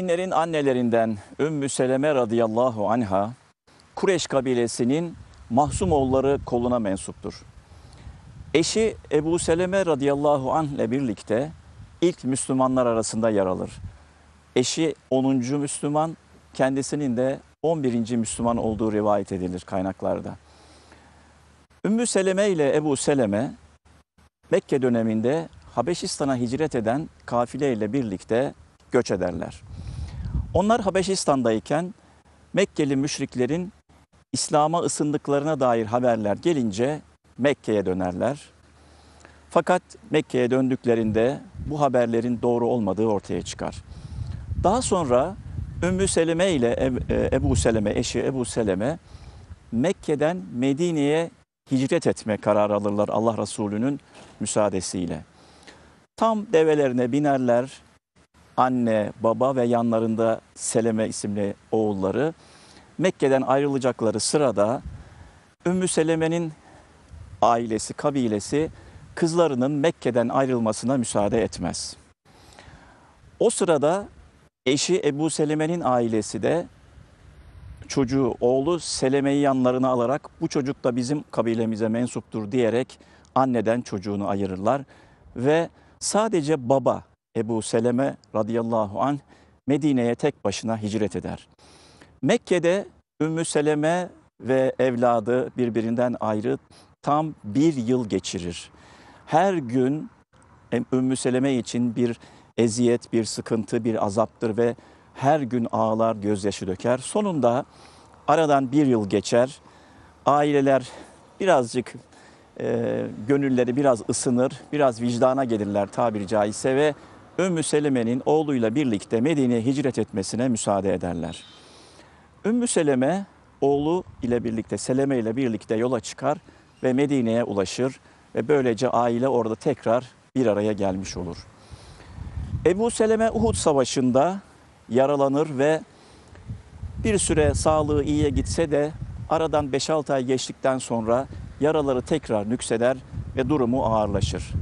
müminlerin annelerinden Ümmü Seleme radıyallahu anha, Kureş kabilesinin mahsum oğulları koluna mensuptur. Eşi Ebu Seleme radıyallahu anh ile birlikte ilk Müslümanlar arasında yer alır. Eşi 10. Müslüman, kendisinin de 11. Müslüman olduğu rivayet edilir kaynaklarda. Ümmü Seleme ile Ebu Seleme Mekke döneminde Habeşistan'a hicret eden kafile ile birlikte göç ederler. Onlar Habeşistan'dayken Mekkeli müşriklerin İslam'a ısındıklarına dair haberler gelince Mekke'ye dönerler. Fakat Mekke'ye döndüklerinde bu haberlerin doğru olmadığı ortaya çıkar. Daha sonra Ümmü Seleme ile e, Ebu Seleme, eşi Ebu Seleme Mekke'den Medine'ye hicret etme kararı alırlar Allah Resulü'nün müsaadesiyle. Tam develerine binerler, anne, baba ve yanlarında Seleme isimli oğulları Mekke'den ayrılacakları sırada Ümmü Seleme'nin ailesi, kabilesi kızlarının Mekke'den ayrılmasına müsaade etmez. O sırada eşi Ebu Seleme'nin ailesi de çocuğu, oğlu Seleme'yi yanlarına alarak bu çocuk da bizim kabilemize mensuptur diyerek anneden çocuğunu ayırırlar ve sadece baba Ebu Seleme radıyallahu an Medine'ye tek başına hicret eder. Mekke'de Ümmü Seleme ve evladı birbirinden ayrı tam bir yıl geçirir. Her gün Ümmü Seleme için bir eziyet, bir sıkıntı, bir azaptır ve her gün ağlar, gözyaşı döker. Sonunda aradan bir yıl geçer. Aileler birazcık e, gönülleri biraz ısınır, biraz vicdana gelirler tabiri caizse ve Ümmü Seleme'nin oğluyla birlikte Medine'ye hicret etmesine müsaade ederler. Ümmü Seleme oğlu ile birlikte Seleme ile birlikte yola çıkar ve Medine'ye ulaşır ve böylece aile orada tekrar bir araya gelmiş olur. Ebu Seleme Uhud Savaşı'nda yaralanır ve bir süre sağlığı iyiye gitse de aradan 5-6 ay geçtikten sonra yaraları tekrar nükseder ve durumu ağırlaşır.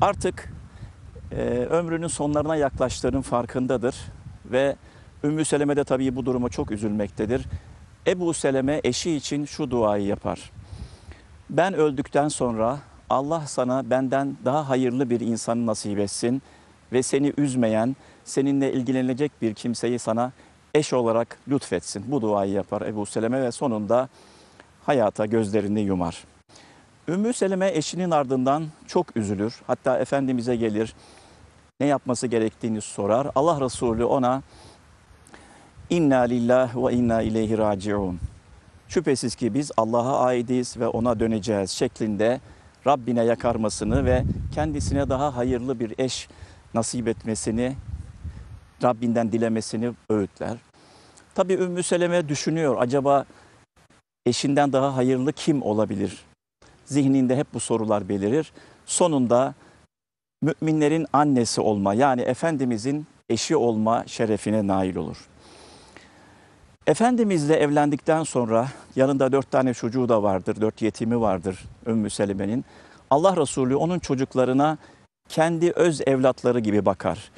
Artık e, ömrünün sonlarına yaklaştığının farkındadır ve Ümmü Seleme de tabii bu duruma çok üzülmektedir. Ebu Seleme eşi için şu duayı yapar. Ben öldükten sonra Allah sana benden daha hayırlı bir insanı nasip etsin ve seni üzmeyen, seninle ilgilenecek bir kimseyi sana eş olarak lütfetsin. Bu duayı yapar Ebu Seleme ve sonunda hayata gözlerini yumar. Ümmü Seleme eşinin ardından çok üzülür. Hatta Efendimiz'e gelir ne yapması gerektiğini sorar. Allah Resulü ona inna lillah ve inna ileyhi raciun. Şüphesiz ki biz Allah'a aidiz ve ona döneceğiz şeklinde Rabbine yakarmasını ve kendisine daha hayırlı bir eş nasip etmesini, Rabbinden dilemesini öğütler. Tabi Ümmü Seleme düşünüyor acaba eşinden daha hayırlı kim olabilir? Zihninde hep bu sorular belirir. Sonunda müminlerin annesi olma yani Efendimizin eşi olma şerefine nail olur. Efendimizle evlendikten sonra yanında dört tane çocuğu da vardır, dört yetimi vardır Ümmü Selime'nin. Allah Resulü onun çocuklarına kendi öz evlatları gibi bakar.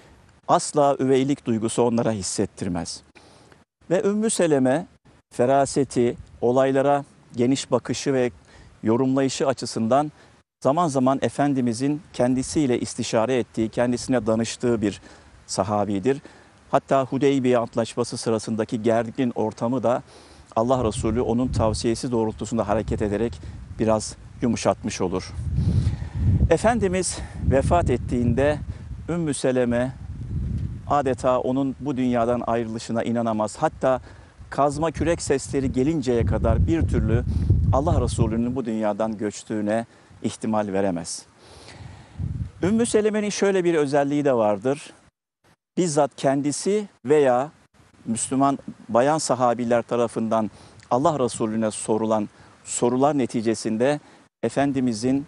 Asla üveylik duygusu onlara hissettirmez. Ve Ümmü Seleme feraseti, olaylara geniş bakışı ve yorumlayışı açısından zaman zaman Efendimizin kendisiyle istişare ettiği, kendisine danıştığı bir sahabidir. Hatta Hudeybiye Antlaşması sırasındaki gergin ortamı da Allah Resulü onun tavsiyesi doğrultusunda hareket ederek biraz yumuşatmış olur. Efendimiz vefat ettiğinde Ümmü Seleme adeta onun bu dünyadan ayrılışına inanamaz. Hatta kazma kürek sesleri gelinceye kadar bir türlü Allah Resulü'nün bu dünyadan göçtüğüne, ihtimal veremez. Ümmü Seleme'nin şöyle bir özelliği de vardır. Bizzat kendisi veya Müslüman bayan sahabiler tarafından Allah Resulüne sorulan sorular neticesinde Efendimizin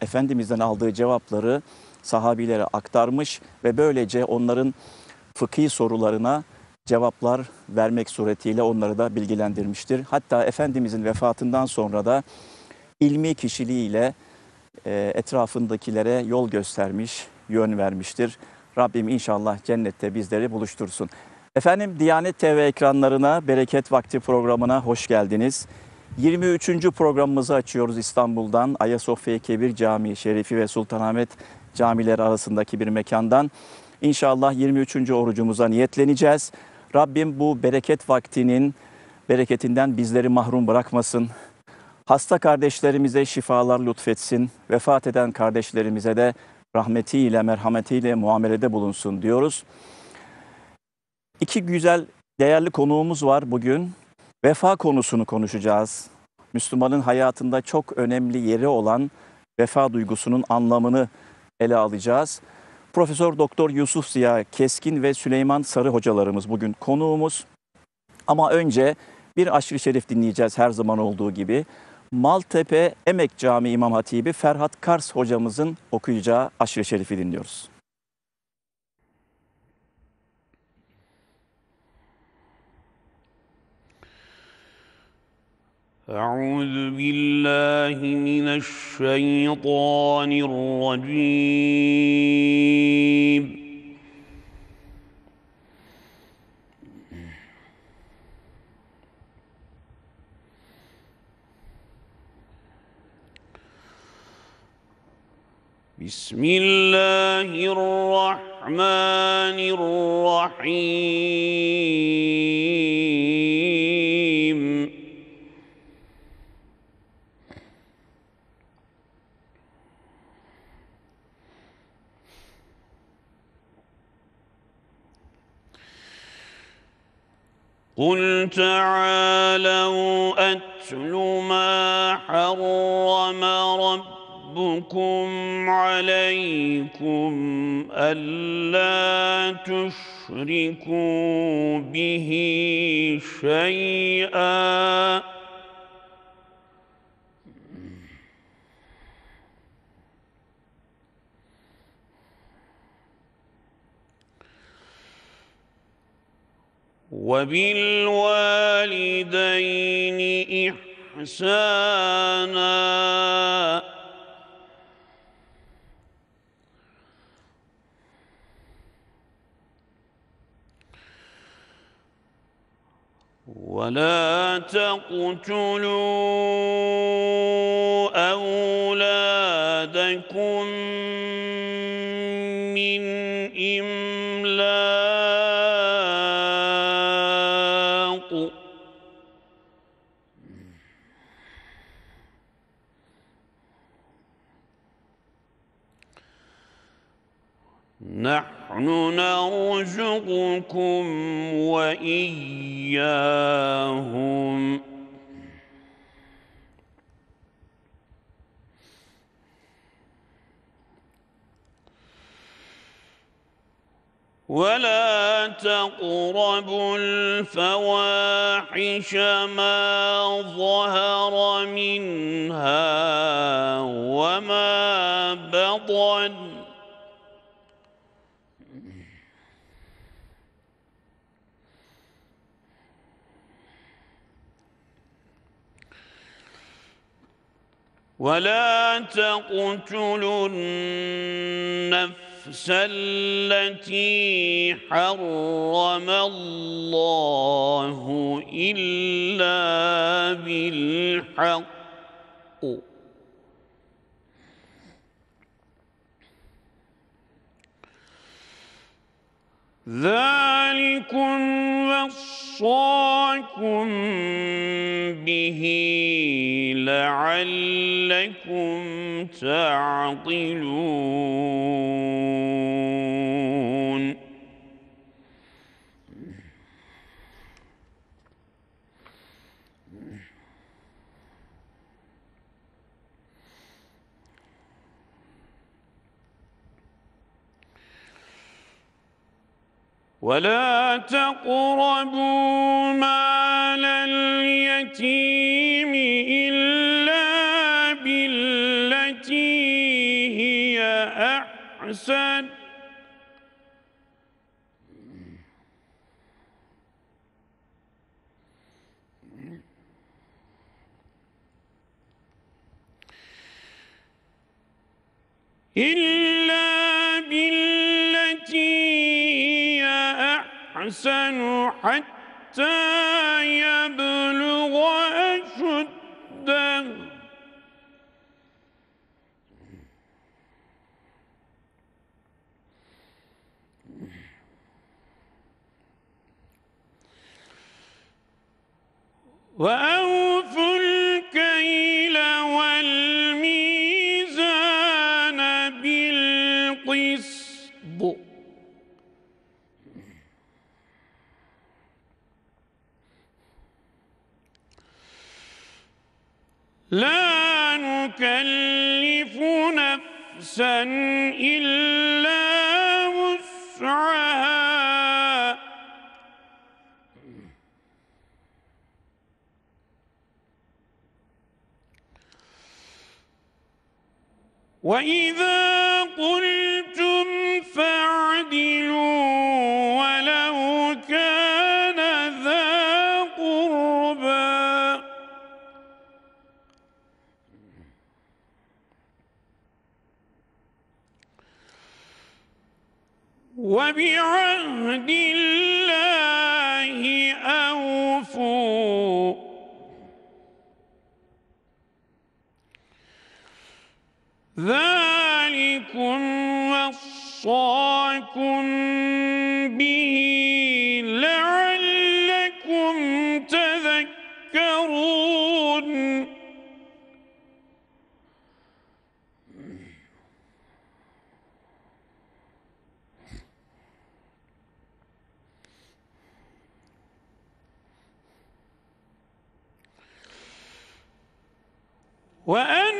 Efendimiz'den aldığı cevapları sahabilere aktarmış ve böylece onların fıkhi sorularına cevaplar vermek suretiyle onları da bilgilendirmiştir. Hatta Efendimizin vefatından sonra da ilmi kişiliğiyle e, etrafındakilere yol göstermiş, yön vermiştir. Rabbim inşallah cennette bizleri buluştursun. Efendim Diyanet TV ekranlarına Bereket Vakti programına hoş geldiniz. 23. programımızı açıyoruz İstanbul'dan. Ayasofya Kebir Camii Şerifi ve Sultanahmet camileri arasındaki bir mekandan. İnşallah 23. orucumuza niyetleneceğiz. Rabbim bu bereket vaktinin bereketinden bizleri mahrum bırakmasın. Hasta kardeşlerimize şifalar lütfetsin, vefat eden kardeşlerimize de rahmetiyle, merhametiyle muamelede bulunsun diyoruz. İki güzel, değerli konuğumuz var bugün. Vefa konusunu konuşacağız. Müslümanın hayatında çok önemli yeri olan vefa duygusunun anlamını ele alacağız. Profesör Doktor Yusuf Ziya Keskin ve Süleyman Sarı hocalarımız bugün konuğumuz. Ama önce bir aşırı şerif dinleyeceğiz her zaman olduğu gibi. Maltepe Emek Camii İmam Hatibi Ferhat Kars hocamızın okuyacağı aşırı şerifi dinliyoruz. أعوذ بالله من الشيطان الرجيم بسم الله الرحمن الرحيم قل تعالوا أتل ما حرم ربكم ربكم عليكم ألا تشركوا به شيئا وبالوالدين إحسانا ولا تقتلوا أولادكم من إمام نحن نرزقكم وإياهم ولا تقربوا الفواحش ما ظهر منها وما بطن ولا تقتلوا النفس التي حرم الله إلا بالحق ذلكم وصاكم به تعطلون ولا تقربوا مال اليتيم بأسا إلا بالتي هي أحسن حتى يبلغ أشد وأوفوا الكيل والميزان بالقسط لا نكلف نفسا إلا وسعها وَإِذَا قُلْتُمْ فَاعْدِلُوا وَلَوْ كَانَ ذَا قُرْبَى وَبِعَهْدِ اللَّهِ أَوْفُوا ذلكم وصاكم به لعلكم تذكرون وأن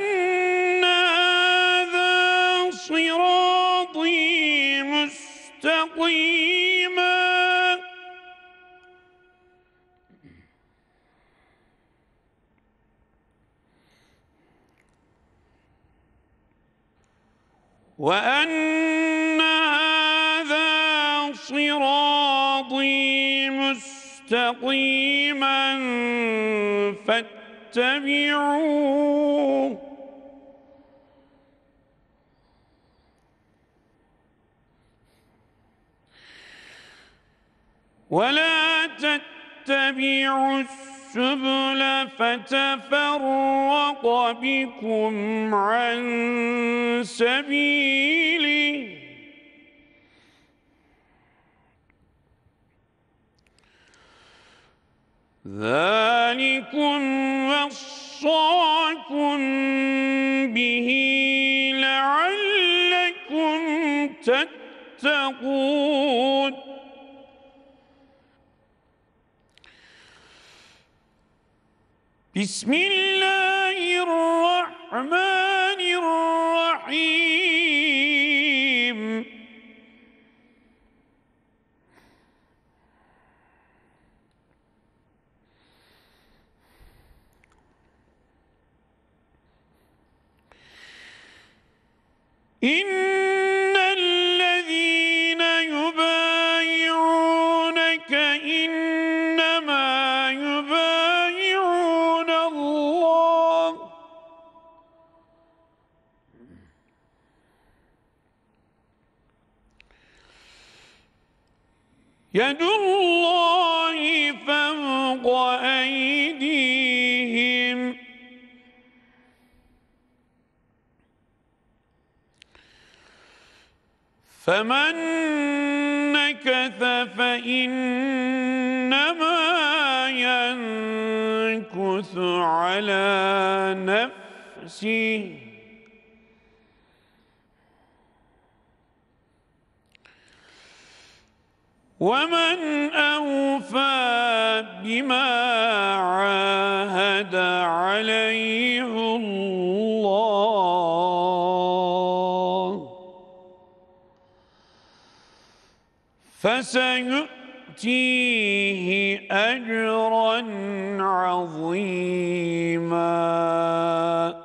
صراطي مستقيما وأن هذا صراطي مستقيما فاتبعوه ولا تتبعوا السبل فتفرق بكم عن سبيله ذلكم وصاكم به لعلكم تتقون بسم الله الرحمن الرحيم إن يد الله فوق أيديهم فمن نكث فإنما ينكث على نفسه ومن أوفى بما عاهد عليه الله فسيؤتيه أجرا عظيماً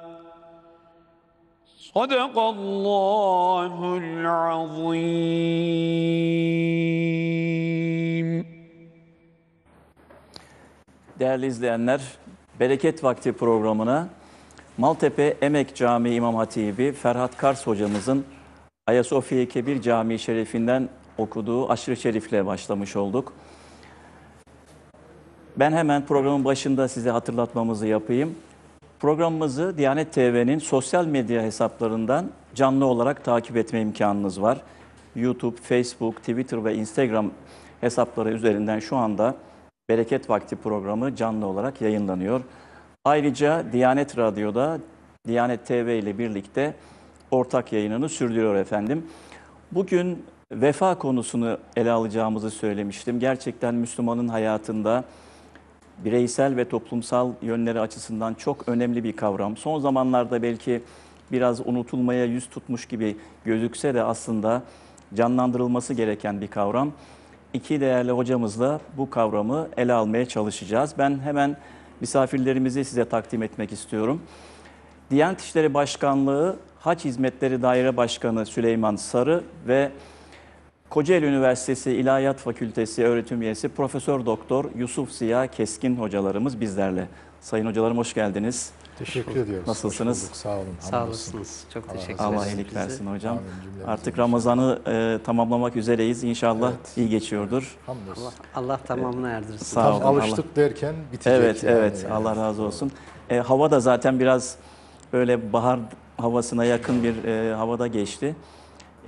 صدق الله العظيم. Değerli izleyenler, Bereket Vakti programına Maltepe Emek Camii İmam Hatibi Ferhat Kars hocamızın Ayasofya Kebir Camii Şerifinden okuduğu aşırı şerifle başlamış olduk. Ben hemen programın başında size hatırlatmamızı yapayım. Programımızı Diyanet TV'nin sosyal medya hesaplarından canlı olarak takip etme imkanınız var. YouTube, Facebook, Twitter ve Instagram hesapları üzerinden şu anda Bereket Vakti programı canlı olarak yayınlanıyor. Ayrıca Diyanet Radyo'da Diyanet TV ile birlikte ortak yayınını sürdürüyor efendim. Bugün vefa konusunu ele alacağımızı söylemiştim. Gerçekten Müslümanın hayatında bireysel ve toplumsal yönleri açısından çok önemli bir kavram. Son zamanlarda belki biraz unutulmaya yüz tutmuş gibi gözükse de aslında canlandırılması gereken bir kavram. İki değerli hocamızla bu kavramı ele almaya çalışacağız. Ben hemen misafirlerimizi size takdim etmek istiyorum. Diyanet İşleri Başkanlığı Haç Hizmetleri Daire Başkanı Süleyman Sarı ve Kocaeli Üniversitesi İlahiyat Fakültesi öğretim üyesi Profesör Doktor Yusuf Siyah Keskin hocalarımız bizlerle. Sayın hocalarım hoş geldiniz. Teşekkür hoş ediyoruz. Nasılsınız? sağ olun. Sağ olasınız. Çok teşekkür ederiz. Allah iyilik versin hocam. Artık Ramazan'ı e, tamamlamak üzereyiz. İnşallah evet. iyi geçiyordur. Allah, Allah tamamına erdirsin. Sağ Tam olun. alıştık Allah. derken bitecek. Evet, yani. evet. Allah razı olsun. E, hava da zaten biraz böyle bahar havasına yakın bir e, havada geçti.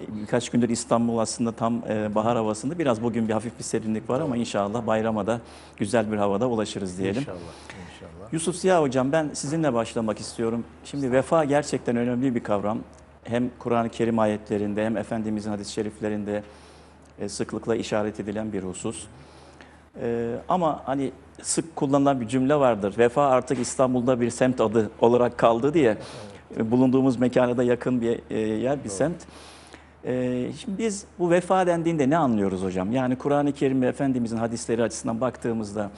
Birkaç gündür İstanbul aslında tam e, bahar havasında. Biraz bugün bir hafif bir serinlik var ama inşallah bayrama da güzel bir havada ulaşırız diyelim. İnşallah. inşallah. Yusuf Siyah Hocam ben sizinle başlamak istiyorum. Şimdi vefa gerçekten önemli bir kavram. Hem Kur'an-ı Kerim ayetlerinde hem Efendimizin hadis-i şeriflerinde e, sıklıkla işaret edilen bir husus. E, ama hani sık kullanılan bir cümle vardır. Vefa artık İstanbul'da bir semt adı olarak kaldı diye. Evet. Bulunduğumuz mekana da yakın bir yer, bir Doğru. semt. Ee, şimdi biz bu vefa dendiğinde ne anlıyoruz hocam? Yani Kur'an-ı Kerim ve Efendimizin hadisleri açısından baktığımızda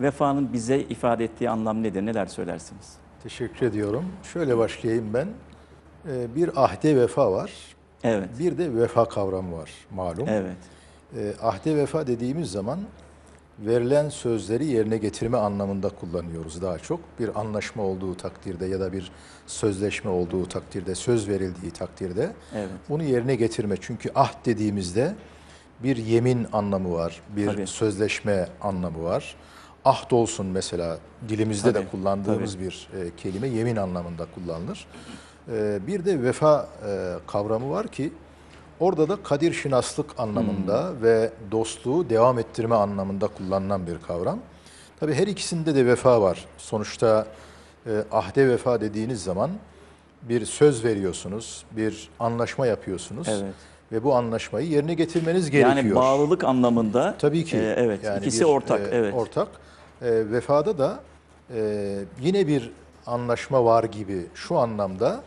vefanın bize ifade ettiği anlam nedir? Neler söylersiniz? Teşekkür ediyorum. Şöyle başlayayım ben. Ee, bir ahde vefa var. Evet. Bir de vefa kavramı var malum. Evet. Ee, ahde vefa dediğimiz zaman verilen sözleri yerine getirme anlamında kullanıyoruz daha çok. Bir anlaşma olduğu takdirde ya da bir sözleşme olduğu takdirde, söz verildiği takdirde evet. bunu yerine getirme. Çünkü ah dediğimizde bir yemin anlamı var, bir Tabii. sözleşme anlamı var. Ahd olsun mesela dilimizde Tabii. de kullandığımız Tabii. bir e, kelime yemin anlamında kullanılır. E, bir de vefa e, kavramı var ki Orada da kadir şinaslık anlamında hmm. ve dostluğu devam ettirme anlamında kullanılan bir kavram. Tabii her ikisinde de vefa var. Sonuçta e, ahde vefa dediğiniz zaman bir söz veriyorsunuz, bir anlaşma yapıyorsunuz. Evet. Ve bu anlaşmayı yerine getirmeniz gerekiyor. Yani bağlılık anlamında. Tabii ki. E, evet. Yani ikisi bir, ortak. E, evet. Ortak. E, vefada da e, yine bir anlaşma var gibi şu anlamda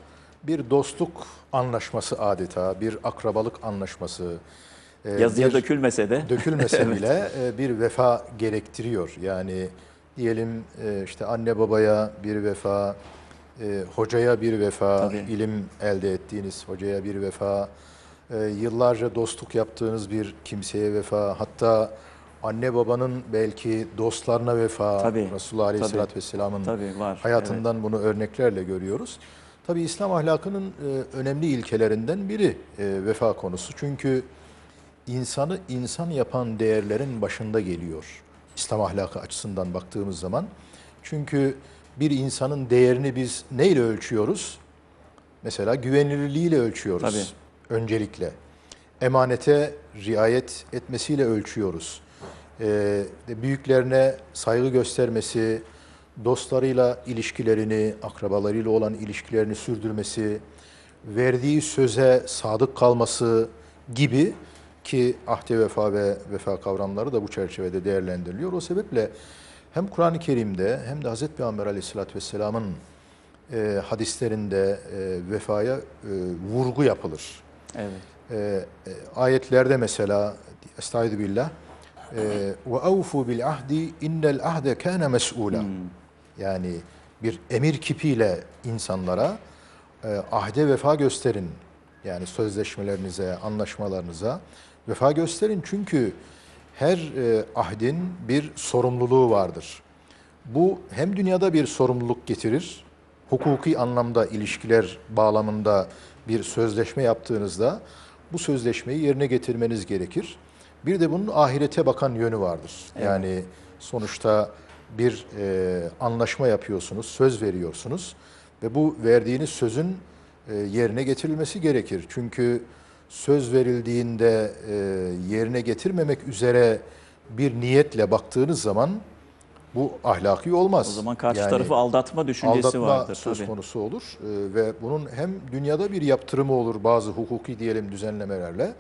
bir dostluk anlaşması adeta, bir akrabalık anlaşması. E, Yazıya bir, dökülmese de. Dökülmese evet. bile e, bir vefa gerektiriyor. Yani diyelim e, işte anne babaya bir vefa, e, hocaya bir vefa, Tabii. ilim elde ettiğiniz hocaya bir vefa, yıllarca dostluk yaptığınız bir kimseye vefa, hatta anne babanın belki dostlarına vefa, Tabii. Resulullah Aleyhisselatü Vesselam'ın hayatından evet. bunu örneklerle görüyoruz. Tabi İslam ahlakının e, önemli ilkelerinden biri e, vefa konusu. Çünkü insanı insan yapan değerlerin başında geliyor. İslam ahlakı açısından baktığımız zaman. Çünkü bir insanın değerini biz neyle ölçüyoruz? Mesela güvenilirliğiyle ölçüyoruz. Tabii. Öncelikle. Emanete riayet etmesiyle ölçüyoruz. E, büyüklerine saygı göstermesi, dostlarıyla ilişkilerini, akrabalarıyla olan ilişkilerini sürdürmesi, verdiği söze sadık kalması gibi ki ahde vefa ve vefa kavramları da bu çerçevede değerlendiriliyor. O sebeple hem Kur'an-ı Kerim'de hem de Hazreti Peygamber Aleyhisselatü Vesselam'ın e, hadislerinde e, vefaya e, vurgu yapılır. Evet. E, e ayetlerde mesela Estaizu billah e, ve avfu bil ahdi innel ahde kana mes'ula. Hmm. Yani bir emir kipiyle insanlara e, ahde vefa gösterin. Yani sözleşmelerinize, anlaşmalarınıza vefa gösterin. Çünkü her e, ahdin bir sorumluluğu vardır. Bu hem dünyada bir sorumluluk getirir, hukuki anlamda ilişkiler bağlamında bir sözleşme yaptığınızda bu sözleşmeyi yerine getirmeniz gerekir. Bir de bunun ahirete bakan yönü vardır. Evet. Yani sonuçta bir e, anlaşma yapıyorsunuz, söz veriyorsunuz ve bu verdiğiniz sözün e, yerine getirilmesi gerekir. Çünkü söz verildiğinde e, yerine getirmemek üzere bir niyetle baktığınız zaman bu ahlaki olmaz. O zaman karşı yani, tarafı aldatma düşüncesi aldatma vardır. Aldatma söz tabii. konusu olur e, ve bunun hem dünyada bir yaptırımı olur bazı hukuki diyelim düzenlemelerle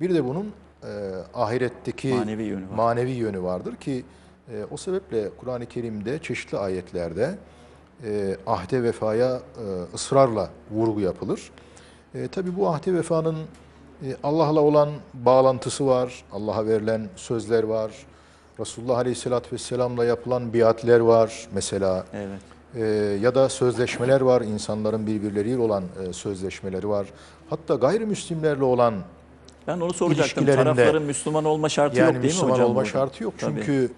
bir de bunun e, ahiretteki manevi yönü, manevi yönü vardır ki e, o sebeple Kur'an-ı Kerim'de çeşitli ayetlerde e, ahde vefaya e, ısrarla vurgu yapılır. E, Tabi bu ahde vefanın e, Allah'la olan bağlantısı var, Allah'a verilen sözler var, Resulullah Aleyhisselatü Vesselam'la yapılan biatler var mesela. Evet. E, ya da sözleşmeler var, insanların birbirleriyle olan e, sözleşmeleri var. Hatta gayrimüslimlerle olan Ben onu soracaktım. İlişkilerinde- Müslüman olma şartı yok değil mi hocam? Müslüman olma şartı yok. Tabii. Çünkü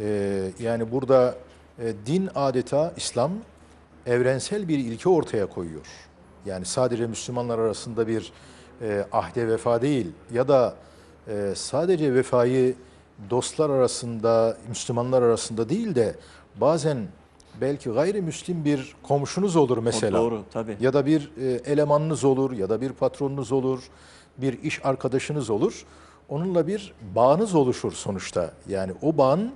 ee, yani burada e, din adeta İslam evrensel bir ilke ortaya koyuyor. Yani sadece Müslümanlar arasında bir e, ahde vefa değil ya da e, sadece vefayı dostlar arasında, Müslümanlar arasında değil de bazen belki gayrimüslim bir komşunuz olur mesela. O doğru tabii. Ya da bir e, elemanınız olur ya da bir patronunuz olur, bir iş arkadaşınız olur. Onunla bir bağınız oluşur sonuçta. Yani o bağın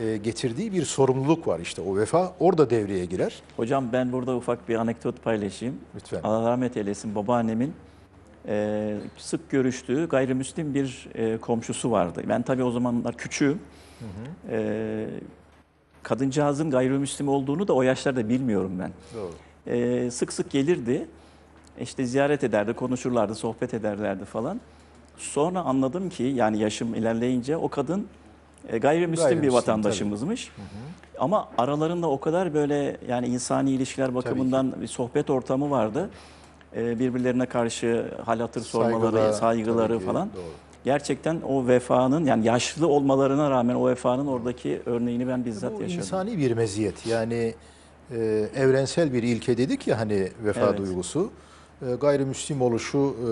e, getirdiği bir sorumluluk var işte o vefa orada devreye girer. Hocam ben burada ufak bir anekdot paylaşayım. Lütfen. Allah rahmet eylesin babaannemin e, sık görüştüğü gayrimüslim bir e, komşusu vardı. Ben tabii o zamanlar küçüğüm. Hı hı. E, kadıncağızın gayrimüslim olduğunu da o yaşlarda bilmiyorum ben. Doğru. E, sık sık gelirdi. İşte ziyaret ederdi, konuşurlardı, sohbet ederlerdi falan. Sonra anladım ki yani yaşım ilerleyince o kadın e, gayrimüslim, gayrimüslim bir vatandaşımızmış. Hı hı. Ama aralarında o kadar böyle yani insani ilişkiler bakımından bir sohbet ortamı vardı. E, birbirlerine karşı hal hatır sormaları, saygıları ki, falan. Doğru. Gerçekten o vefanın yani yaşlı olmalarına rağmen o vefanın oradaki örneğini ben bizzat Bu yaşadım. insani bir meziyet yani e, evrensel bir ilke dedik ya hani vefa evet. duygusu. E, gayrimüslim oluşu e,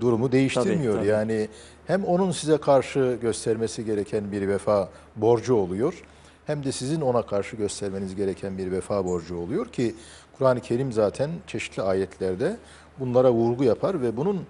durumu değiştirmiyor. Tabii, tabii. Yani hem onun size karşı göstermesi gereken bir vefa borcu oluyor hem de sizin ona karşı göstermeniz gereken bir vefa borcu oluyor ki Kur'an-ı Kerim zaten çeşitli ayetlerde bunlara vurgu yapar ve bunun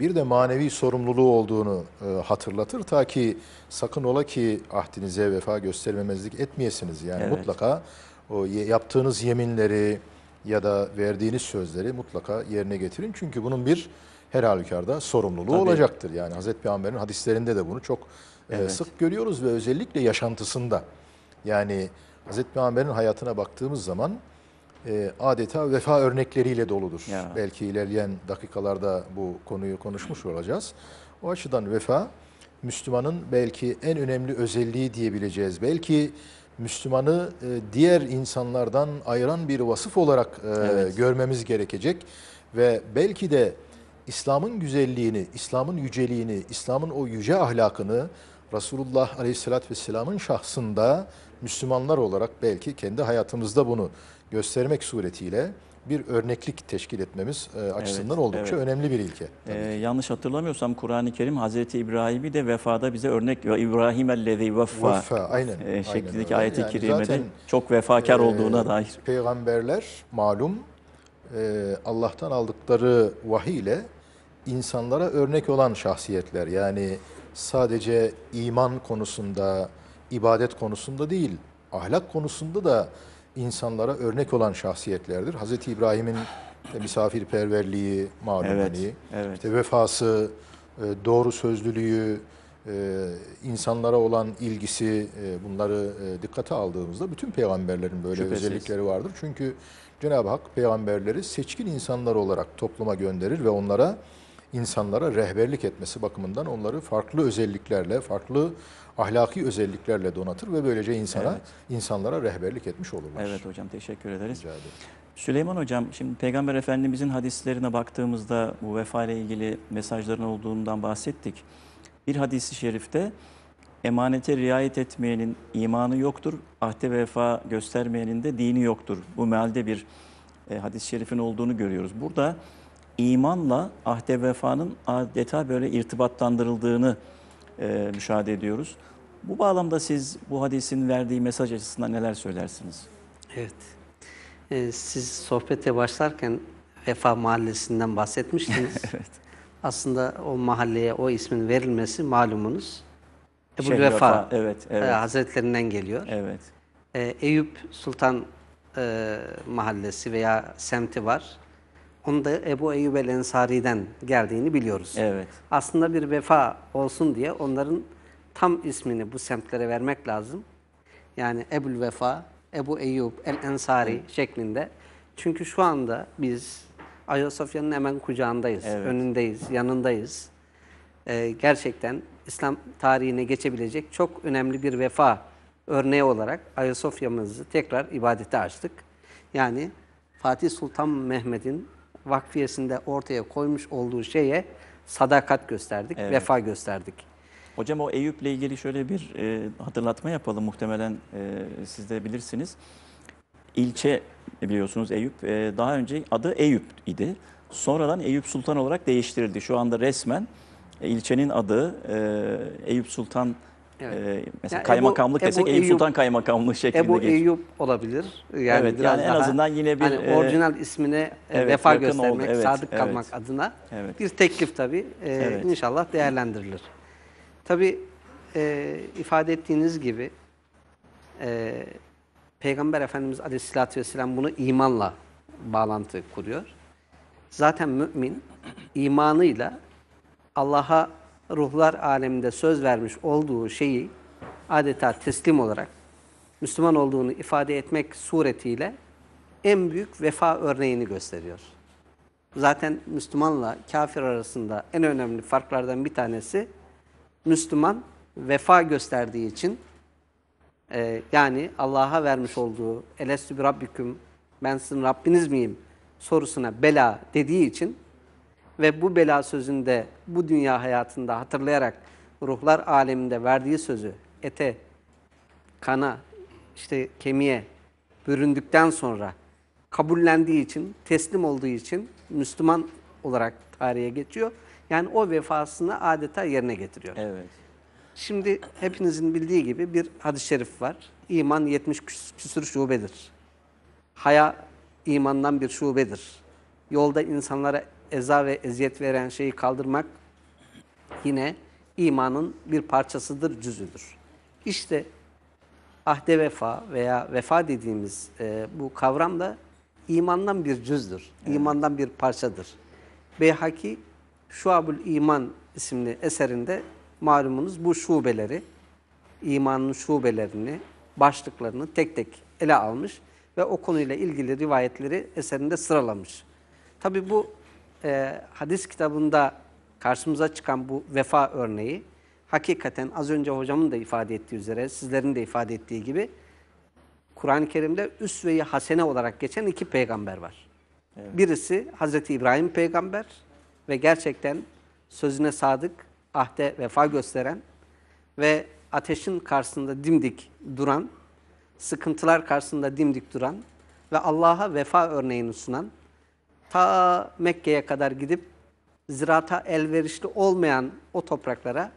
bir de manevi sorumluluğu olduğunu e, hatırlatır ta ki sakın ola ki ahdinize vefa göstermemezlik etmeyesiniz. Yani evet. mutlaka o yaptığınız yeminleri ya da verdiğiniz sözleri mutlaka yerine getirin. Çünkü bunun bir her halükarda sorumluluğu Tabii. olacaktır. Yani Hazreti Peygamber'in hadislerinde de bunu çok e, evet. sık görüyoruz ve özellikle yaşantısında. Yani Hazreti Peygamber'in hayatına baktığımız zaman e, adeta vefa örnekleriyle doludur. Ya. Belki ilerleyen dakikalarda bu konuyu konuşmuş olacağız. O açıdan vefa Müslümanın belki en önemli özelliği diyebileceğiz. Belki Müslümanı e, diğer insanlardan ayıran bir vasıf olarak evet. görmemiz gerekecek ve belki de İslam'ın güzelliğini, İslam'ın yüceliğini, İslam'ın o yüce ahlakını Resulullah Aleyhisselatü Vesselam'ın şahsında Müslümanlar olarak belki kendi hayatımızda bunu göstermek suretiyle bir örneklik teşkil etmemiz e, açısından evet, oldukça evet. önemli bir ilke. Ee, yanlış hatırlamıyorsam Kur'an-ı Kerim Hazreti İbrahim'i de vefada bize örnek İbrahim ellezî vefa aynen, e, şeklindeki ayet-i yani kerimede çok vefakar e, olduğuna dair. Peygamberler malum ee, Allah'tan aldıkları vahiy ile insanlara örnek olan şahsiyetler. Yani sadece iman konusunda, ibadet konusunda değil, ahlak konusunda da insanlara örnek olan şahsiyetlerdir. Hz. İbrahim'in misafirperverliği, malumeni, evet, evet. işte vefası, e, doğru sözlülüğü, e, insanlara olan ilgisi e, bunları dikkate aldığımızda bütün peygamberlerin böyle Şüphesiz. özellikleri vardır. Çünkü Cenab-ı Hak peygamberleri seçkin insanlar olarak topluma gönderir ve onlara insanlara rehberlik etmesi bakımından onları farklı özelliklerle, farklı ahlaki özelliklerle donatır ve böylece insana evet. insanlara rehberlik etmiş olurlar. Evet hocam teşekkür ederiz. Rica ederim. Süleyman hocam şimdi Peygamber Efendimizin hadislerine baktığımızda bu vefa ile ilgili mesajların olduğundan bahsettik. Bir hadisi şerifte emanete riayet etmeyenin imanı yoktur, ahde vefa göstermeyenin de dini yoktur. Bu mealde bir e, hadis-i şerifin olduğunu görüyoruz. Burada imanla ahde vefanın adeta böyle irtibatlandırıldığını e, müşahede ediyoruz. Bu bağlamda siz bu hadisin verdiği mesaj açısından neler söylersiniz? Evet. Ee, siz sohbete başlarken Vefa Mahallesi'nden bahsetmiştiniz. evet. Aslında o mahalleye o ismin verilmesi malumunuz Ebu Vefa evet, e, evet. Hazretlerinden geliyor. Evet. E, Eyüp Sultan e, mahallesi veya semti var. Onu da Ebu Eyüp el Ensari'den geldiğini biliyoruz. Evet. Aslında bir vefa olsun diye onların tam ismini bu semtlere vermek lazım. Yani Ebu Vefa, Ebu Eyüp el Ensari evet. şeklinde. Çünkü şu anda biz Ayasofya'nın hemen kucağındayız, evet. önündeyiz, yanındayız. Ee, gerçekten İslam tarihine geçebilecek çok önemli bir vefa örneği olarak Ayasofya'mızı tekrar ibadete açtık. Yani Fatih Sultan Mehmet'in vakfiyesinde ortaya koymuş olduğu şeye sadakat gösterdik, evet. vefa gösterdik. Hocam o Eyüp'le ilgili şöyle bir e, hatırlatma yapalım. Muhtemelen e, siz de bilirsiniz. İlçe biliyorsunuz Eyüp. E, daha önce adı Eyüp idi. Sonradan Eyüp Sultan olarak değiştirildi. Şu anda resmen e, ilçenin adı e, Eyüp Sultan Evet. Ee, mesela yani kaymakamlık Ebu, desek Ebu Eyüp, Sultan Kaymakamlığı şeklinde Ebu geçiyor. Eyüp olabilir. Yani evet, biraz yani en azından yine bir hani e, orijinal ismine e, evet, vefa göstermek, evet, sadık evet, kalmak adına evet. bir teklif tabii. E, evet. inşallah değerlendirilir. Tabii e, ifade ettiğiniz gibi e, Peygamber Efendimiz Aleyhisselatü Vesselam bunu imanla bağlantı kuruyor. Zaten mümin imanıyla Allah'a ruhlar aleminde söz vermiş olduğu şeyi adeta teslim olarak Müslüman olduğunu ifade etmek suretiyle en büyük vefa örneğini gösteriyor. Zaten Müslümanla kafir arasında en önemli farklardan bir tanesi Müslüman vefa gösterdiği için e, yani Allah'a vermiş olduğu elestü bir rabbiküm ben sizin Rabbiniz miyim sorusuna bela dediği için ve bu bela sözünde bu dünya hayatında hatırlayarak ruhlar aleminde verdiği sözü ete, kana, işte kemiğe büründükten sonra kabullendiği için, teslim olduğu için Müslüman olarak tarihe geçiyor. Yani o vefasını adeta yerine getiriyor. Evet. Şimdi hepinizin bildiği gibi bir hadis-i şerif var. İman 70 küsur şubedir. Haya imandan bir şubedir. Yolda insanlara eza ve eziyet veren şeyi kaldırmak yine imanın bir parçasıdır, cüzüdür. İşte ahde vefa veya vefa dediğimiz e, bu kavram da imandan bir cüzdür, evet. imandan bir parçadır. Beyhaki Şuabul İman isimli eserinde malumunuz bu şubeleri, imanın şubelerini, başlıklarını tek tek ele almış ve o konuyla ilgili rivayetleri eserinde sıralamış. Tabi bu e, hadis kitabında karşımıza çıkan bu vefa örneği hakikaten az önce hocamın da ifade ettiği üzere, sizlerin de ifade ettiği gibi Kur'an-ı Kerim'de üsve-i hasene olarak geçen iki peygamber var. Evet. Birisi Hazreti İbrahim peygamber ve gerçekten sözüne sadık, ahde vefa gösteren ve ateşin karşısında dimdik duran, sıkıntılar karşısında dimdik duran ve Allah'a vefa örneğini sunan ta Mekke'ye kadar gidip ziraata elverişli olmayan o topraklara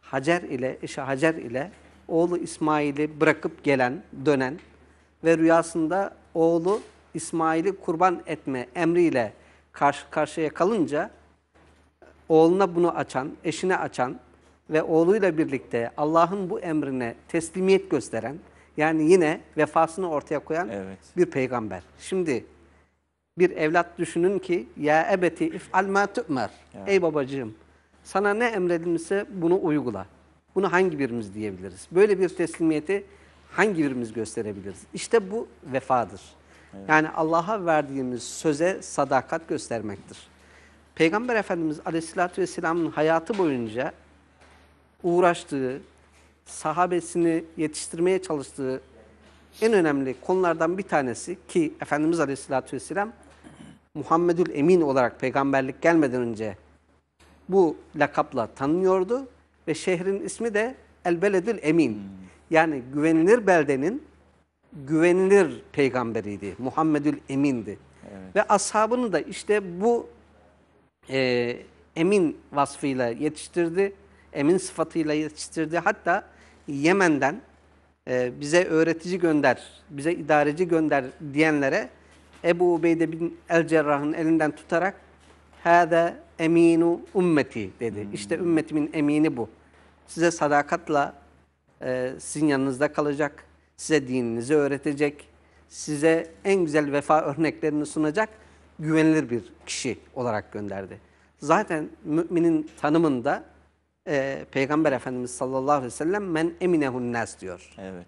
Hacer ile, eşi Hacer ile oğlu İsmail'i bırakıp gelen, dönen ve rüyasında oğlu İsmail'i kurban etme emriyle karşı karşıya kalınca oğluna bunu açan, eşine açan ve oğluyla birlikte Allah'ın bu emrine teslimiyet gösteren yani yine vefasını ortaya koyan evet. bir peygamber. Şimdi bir evlat düşünün ki ya ebeti if'al ma tu'mer. Ey babacığım sana ne emredilmişse bunu uygula. Bunu hangi birimiz diyebiliriz? Böyle bir teslimiyeti hangi birimiz gösterebiliriz? İşte bu vefadır. Evet. Yani Allah'a verdiğimiz söze sadakat göstermektir. Peygamber Efendimiz Aleyhisselatü Vesselam'ın hayatı boyunca uğraştığı, sahabesini yetiştirmeye çalıştığı en önemli konulardan bir tanesi ki Efendimiz Aleyhisselatü Vesselam Muhammedül Emin olarak peygamberlik gelmeden önce bu lakapla tanınıyordu ve şehrin ismi de Elbeledül Emin. Hmm. Yani güvenilir beldenin güvenilir peygamberiydi. Muhammedül Emin'di. Evet. Ve ashabını da işte bu e, emin vasfıyla yetiştirdi. Emin sıfatıyla yetiştirdi. Hatta Yemen'den e, bize öğretici gönder, bize idareci gönder diyenlere Ebu Ubeyde bin El Cerrah'ın elinden tutarak Hâde eminu ümmeti dedi. Hmm. İşte ümmetimin emini bu. Size sadakatla e, sizin yanınızda kalacak, size dininizi öğretecek, size en güzel vefa örneklerini sunacak güvenilir bir kişi olarak gönderdi. Zaten müminin tanımında e, Peygamber Efendimiz sallallahu aleyhi ve sellem men eminehun nas diyor. Evet.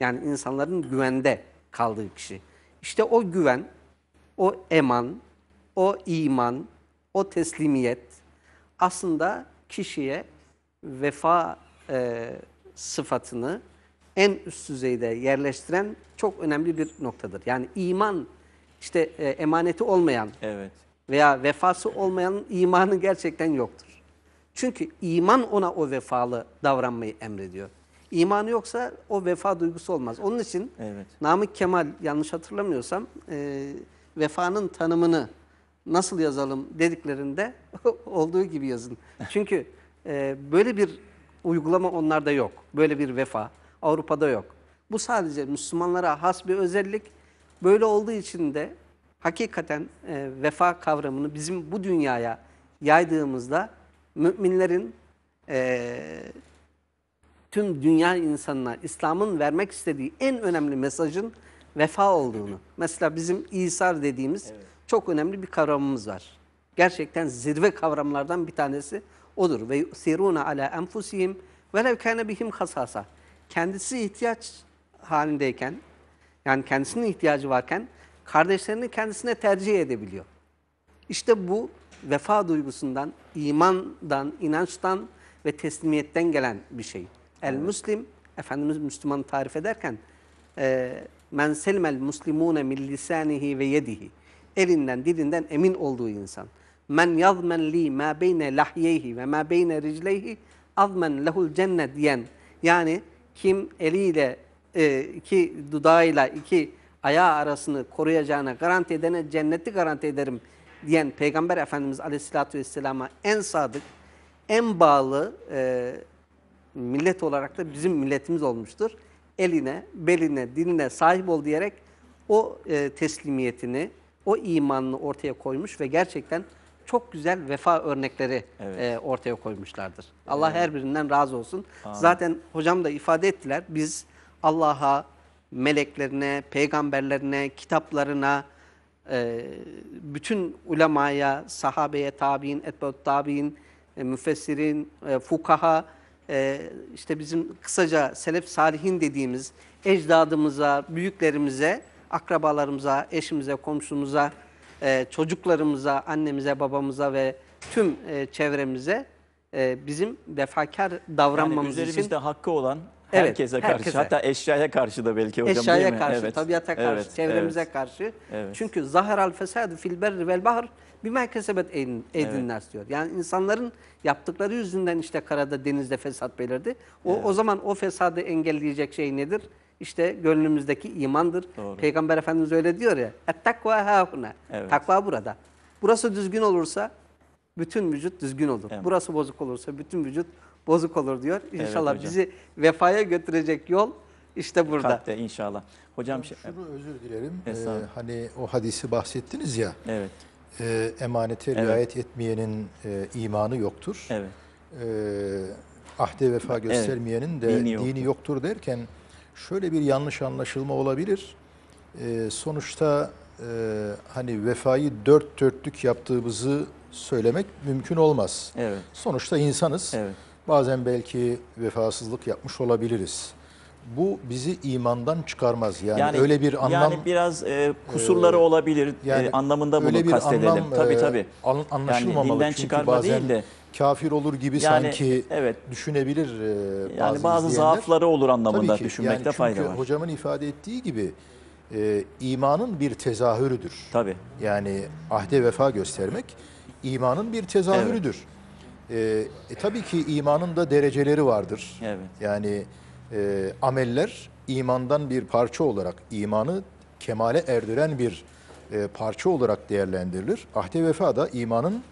Yani insanların güvende kaldığı kişi. İşte o güven, o eman, o iman, o teslimiyet aslında kişiye vefa e, sıfatını en üst düzeyde yerleştiren çok önemli bir noktadır. Yani iman işte e, emaneti olmayan evet. veya vefası olmayan imanı gerçekten yoktur. Çünkü iman ona o vefalı davranmayı emrediyor. İmanı yoksa o vefa duygusu olmaz. Onun için evet. Namık Kemal yanlış hatırlamıyorsam e, vefanın tanımını nasıl yazalım dediklerinde olduğu gibi yazın. Çünkü e, böyle bir uygulama onlarda yok. Böyle bir vefa Avrupa'da yok. Bu sadece Müslümanlara has bir özellik. Böyle olduğu için de hakikaten e, vefa kavramını bizim bu dünyaya yaydığımızda müminlerin e, tüm dünya insanına İslam'ın vermek istediği en önemli mesajın vefa olduğunu. Mesela bizim İsar dediğimiz evet. çok önemli bir kavramımız var. Gerçekten zirve kavramlardan bir tanesi odur. Ve Siruna ala enfusihim velev kâne bihim hasasa. Kendisi ihtiyaç halindeyken, yani kendisinin ihtiyacı varken kardeşlerini kendisine tercih edebiliyor. İşte bu vefa duygusundan, imandan, inançtan ve teslimiyetten gelen bir şey. El Müslim, Efendimiz Müslüman tarif ederken e, men selmel muslimune min lisanihi ve yedihi elinden dilinden emin olduğu insan. Men yazmen li ma beyne lahyeyhi ve ma beyne ricleyhi azmen lehul cennet diyen yani kim eliyle e, iki dudağıyla iki ayağı arasını koruyacağına garanti edene cenneti garanti ederim diyen Peygamber Efendimiz Aleyhisselatü Vesselam'a en sadık, en bağlı e, millet olarak da bizim milletimiz olmuştur. Eline, beline, diline sahip ol diyerek o e, teslimiyetini, o imanını ortaya koymuş ve gerçekten çok güzel vefa örnekleri evet. e, ortaya koymuşlardır. Allah evet. her birinden razı olsun. Aa. Zaten hocam da ifade ettiler. Biz Allah'a, meleklerine, peygamberlerine, kitaplarına, e, bütün ulemaya, sahabeye, tabi'in, etbat tabi'in, e, müfessirin, e, fukaha, e, işte bizim kısaca selef salihin dediğimiz ecdadımıza, büyüklerimize, akrabalarımıza, eşimize, komşumuza, e, çocuklarımıza, annemize, babamıza ve tüm e, çevremize e, bizim vefakar davranmamız yani için... üzerimizde hakkı olan herkese evet, karşı herkese. hatta eşyaya karşı da belki hocam eşyaya değil mi? karşı, evet. tabiata karşı, evet, çevremize evet. karşı. Evet. Çünkü zahar al fesadu fil berri vel bahr bir merkesebet edin, edinler evet. diyor. Yani insanların yaptıkları yüzünden işte karada denizde fesat belirdi. O, evet. o zaman o fesadı engelleyecek şey nedir? İşte gönlümüzdeki imandır. Doğru. Peygamber Efendimiz öyle diyor ya. Takva hâhuna. Evet. Takva burada. Burası düzgün olursa bütün vücut düzgün olur. Evet. Burası bozuk olursa bütün vücut bozuk olur diyor. İnşallah evet, bizi vefaya götürecek yol işte burada. Kalpte inşallah. Hocam şunu şey- özür dilerim. Ee, hani o hadisi bahsettiniz ya. Evet e, emanete evet. riayet etmeyenin e, imanı yoktur. Evet. E, ahde vefa göstermeyenin de dini, yoktur. dini yoktur derken şöyle bir yanlış anlaşılma olabilir. E, sonuçta e, hani vefayı dört dörtlük yaptığımızı söylemek mümkün olmaz. Evet. Sonuçta insanız. Evet. Bazen belki vefasızlık yapmış olabiliriz bu bizi imandan çıkarmaz. Yani, yani öyle bir anlam... Yani biraz e, kusurları e, olabilir e, yani, anlamında bunu öyle bir kastedelim. Anlam, tabii e, tabii. An, anlaşılmamalı yani çünkü çıkarma bazen değil de, kafir olur gibi yani, sanki evet, düşünebilir e, bazı Yani bazı izleyenler. zaafları olur anlamında düşünmekte yani fayda var. hocamın ifade ettiği gibi e, imanın bir tezahürüdür. Tabii. Yani ahde vefa göstermek imanın bir tezahürüdür. Evet. E, e, tabii ki imanın da dereceleri vardır. Evet. Yani e, ameller imandan bir parça olarak, imanı kemale erdiren bir e, parça olarak değerlendirilir. Ahde vefa da imanın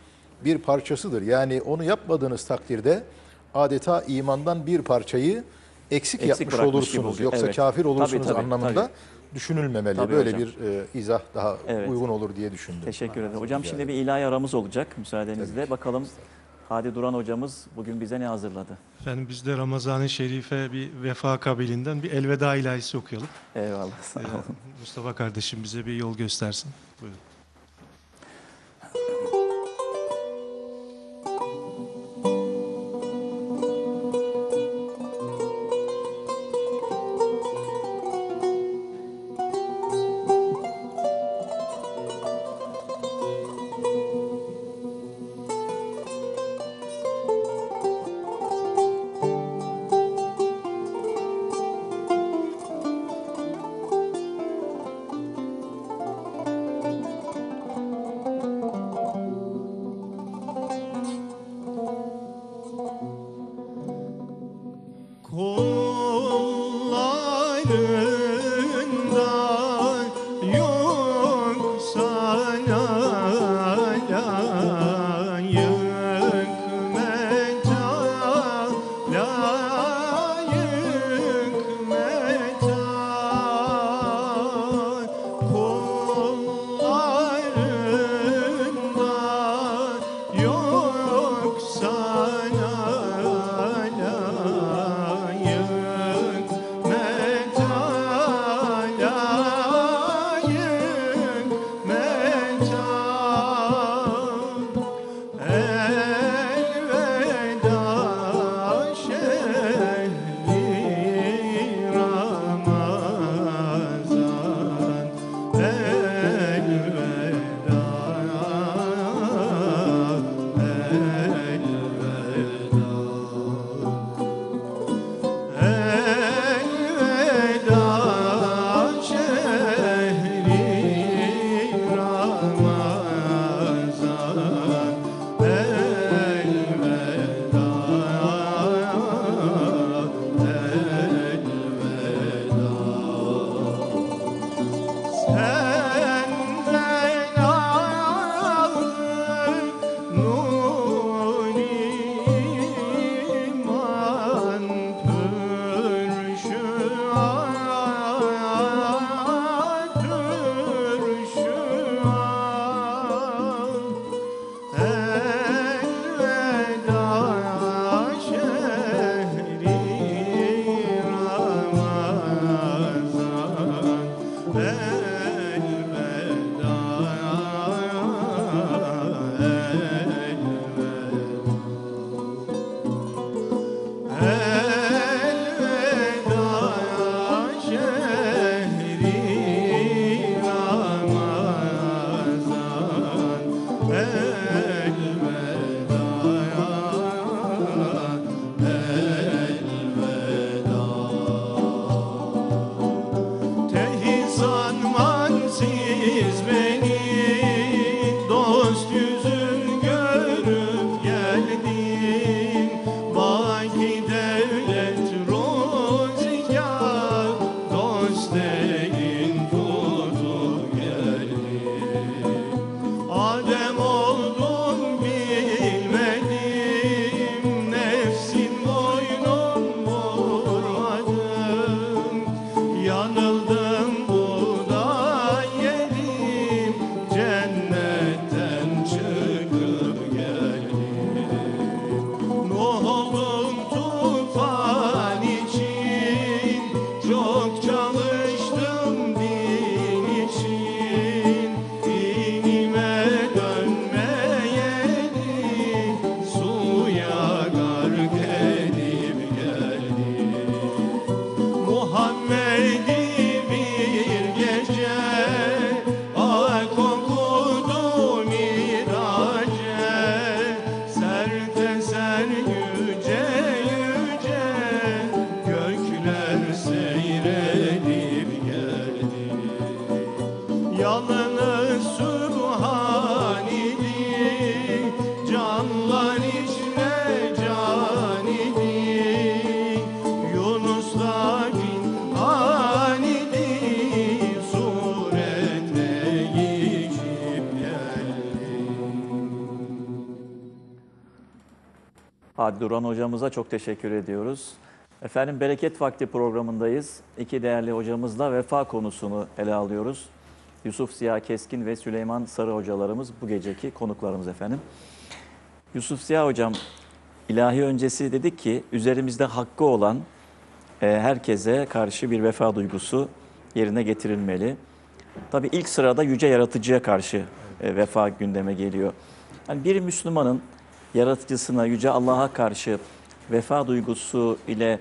bir parçasıdır. Yani onu yapmadığınız takdirde adeta imandan bir parçayı eksik, eksik yapmış olursunuz. Yoksa evet. kafir olursunuz tabii, tabii, anlamında tabii. düşünülmemeli. Tabii Böyle hocam. bir e, izah daha evet. uygun olur diye düşündüm. Teşekkür ederim. Hocam şimdi bir ilahi aramız olacak müsaadenizle. Tabii. Bakalım Hadi Duran hocamız bugün bize ne hazırladı? Efendim biz de Ramazan-ı Şerif'e bir vefa kabilinden bir elveda ilahisi okuyalım. Eyvallah sağ ee, olun. Ee, Mustafa kardeşim bize bir yol göstersin. Buyurun. Duran hocamıza çok teşekkür ediyoruz. Efendim Bereket Vakti programındayız. İki değerli hocamızla vefa konusunu ele alıyoruz. Yusuf Siyah Keskin ve Süleyman Sarı hocalarımız bu geceki konuklarımız efendim. Yusuf Siyah hocam, ilahi öncesi dedik ki üzerimizde hakkı olan e, herkese karşı bir vefa duygusu yerine getirilmeli. Tabi ilk sırada yüce yaratıcıya karşı e, vefa gündeme geliyor. Yani bir Müslümanın yaratıcısına, Yüce Allah'a karşı vefa duygusu ile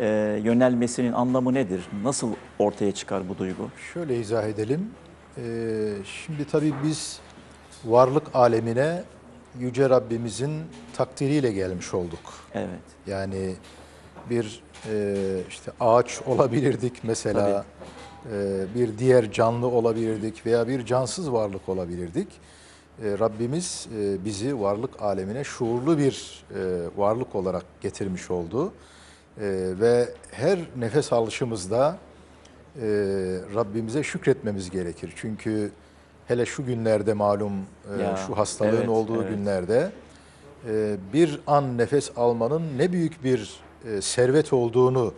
e, yönelmesinin anlamı nedir? Nasıl ortaya çıkar bu duygu? Şöyle izah edelim. Ee, şimdi tabii biz varlık alemine Yüce Rabbimizin takdiriyle gelmiş olduk. Evet. Yani bir e, işte ağaç olabilirdik mesela, e, bir diğer canlı olabilirdik veya bir cansız varlık olabilirdik. E, Rabbimiz e, bizi varlık alemine şuurlu bir e, varlık olarak getirmiş oldu. ve her nefes alışımızda Rabbimize şükretmemiz gerekir. Çünkü hele şu günlerde malum ya, şu hastalığın evet, olduğu evet. günlerde bir an nefes almanın ne büyük bir servet olduğunu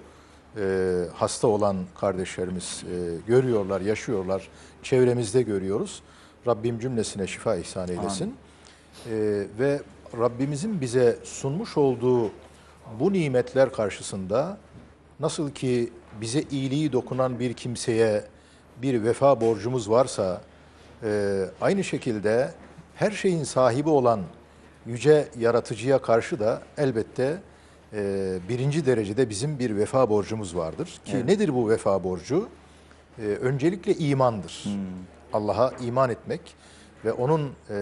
hasta olan kardeşlerimiz görüyorlar, yaşıyorlar, çevremizde görüyoruz. Rabbim cümlesine şifa ihsan eylesin. Ee, ve Rabbimizin bize sunmuş olduğu bu nimetler karşısında nasıl ki bize iyiliği dokunan bir kimseye bir vefa borcumuz varsa e, aynı şekilde her şeyin sahibi olan yüce yaratıcıya karşı da elbette e, birinci derecede bizim bir vefa borcumuz vardır. Ki evet. nedir bu vefa borcu? E, öncelikle imandır. Hmm. Allah'a iman etmek ve onun e,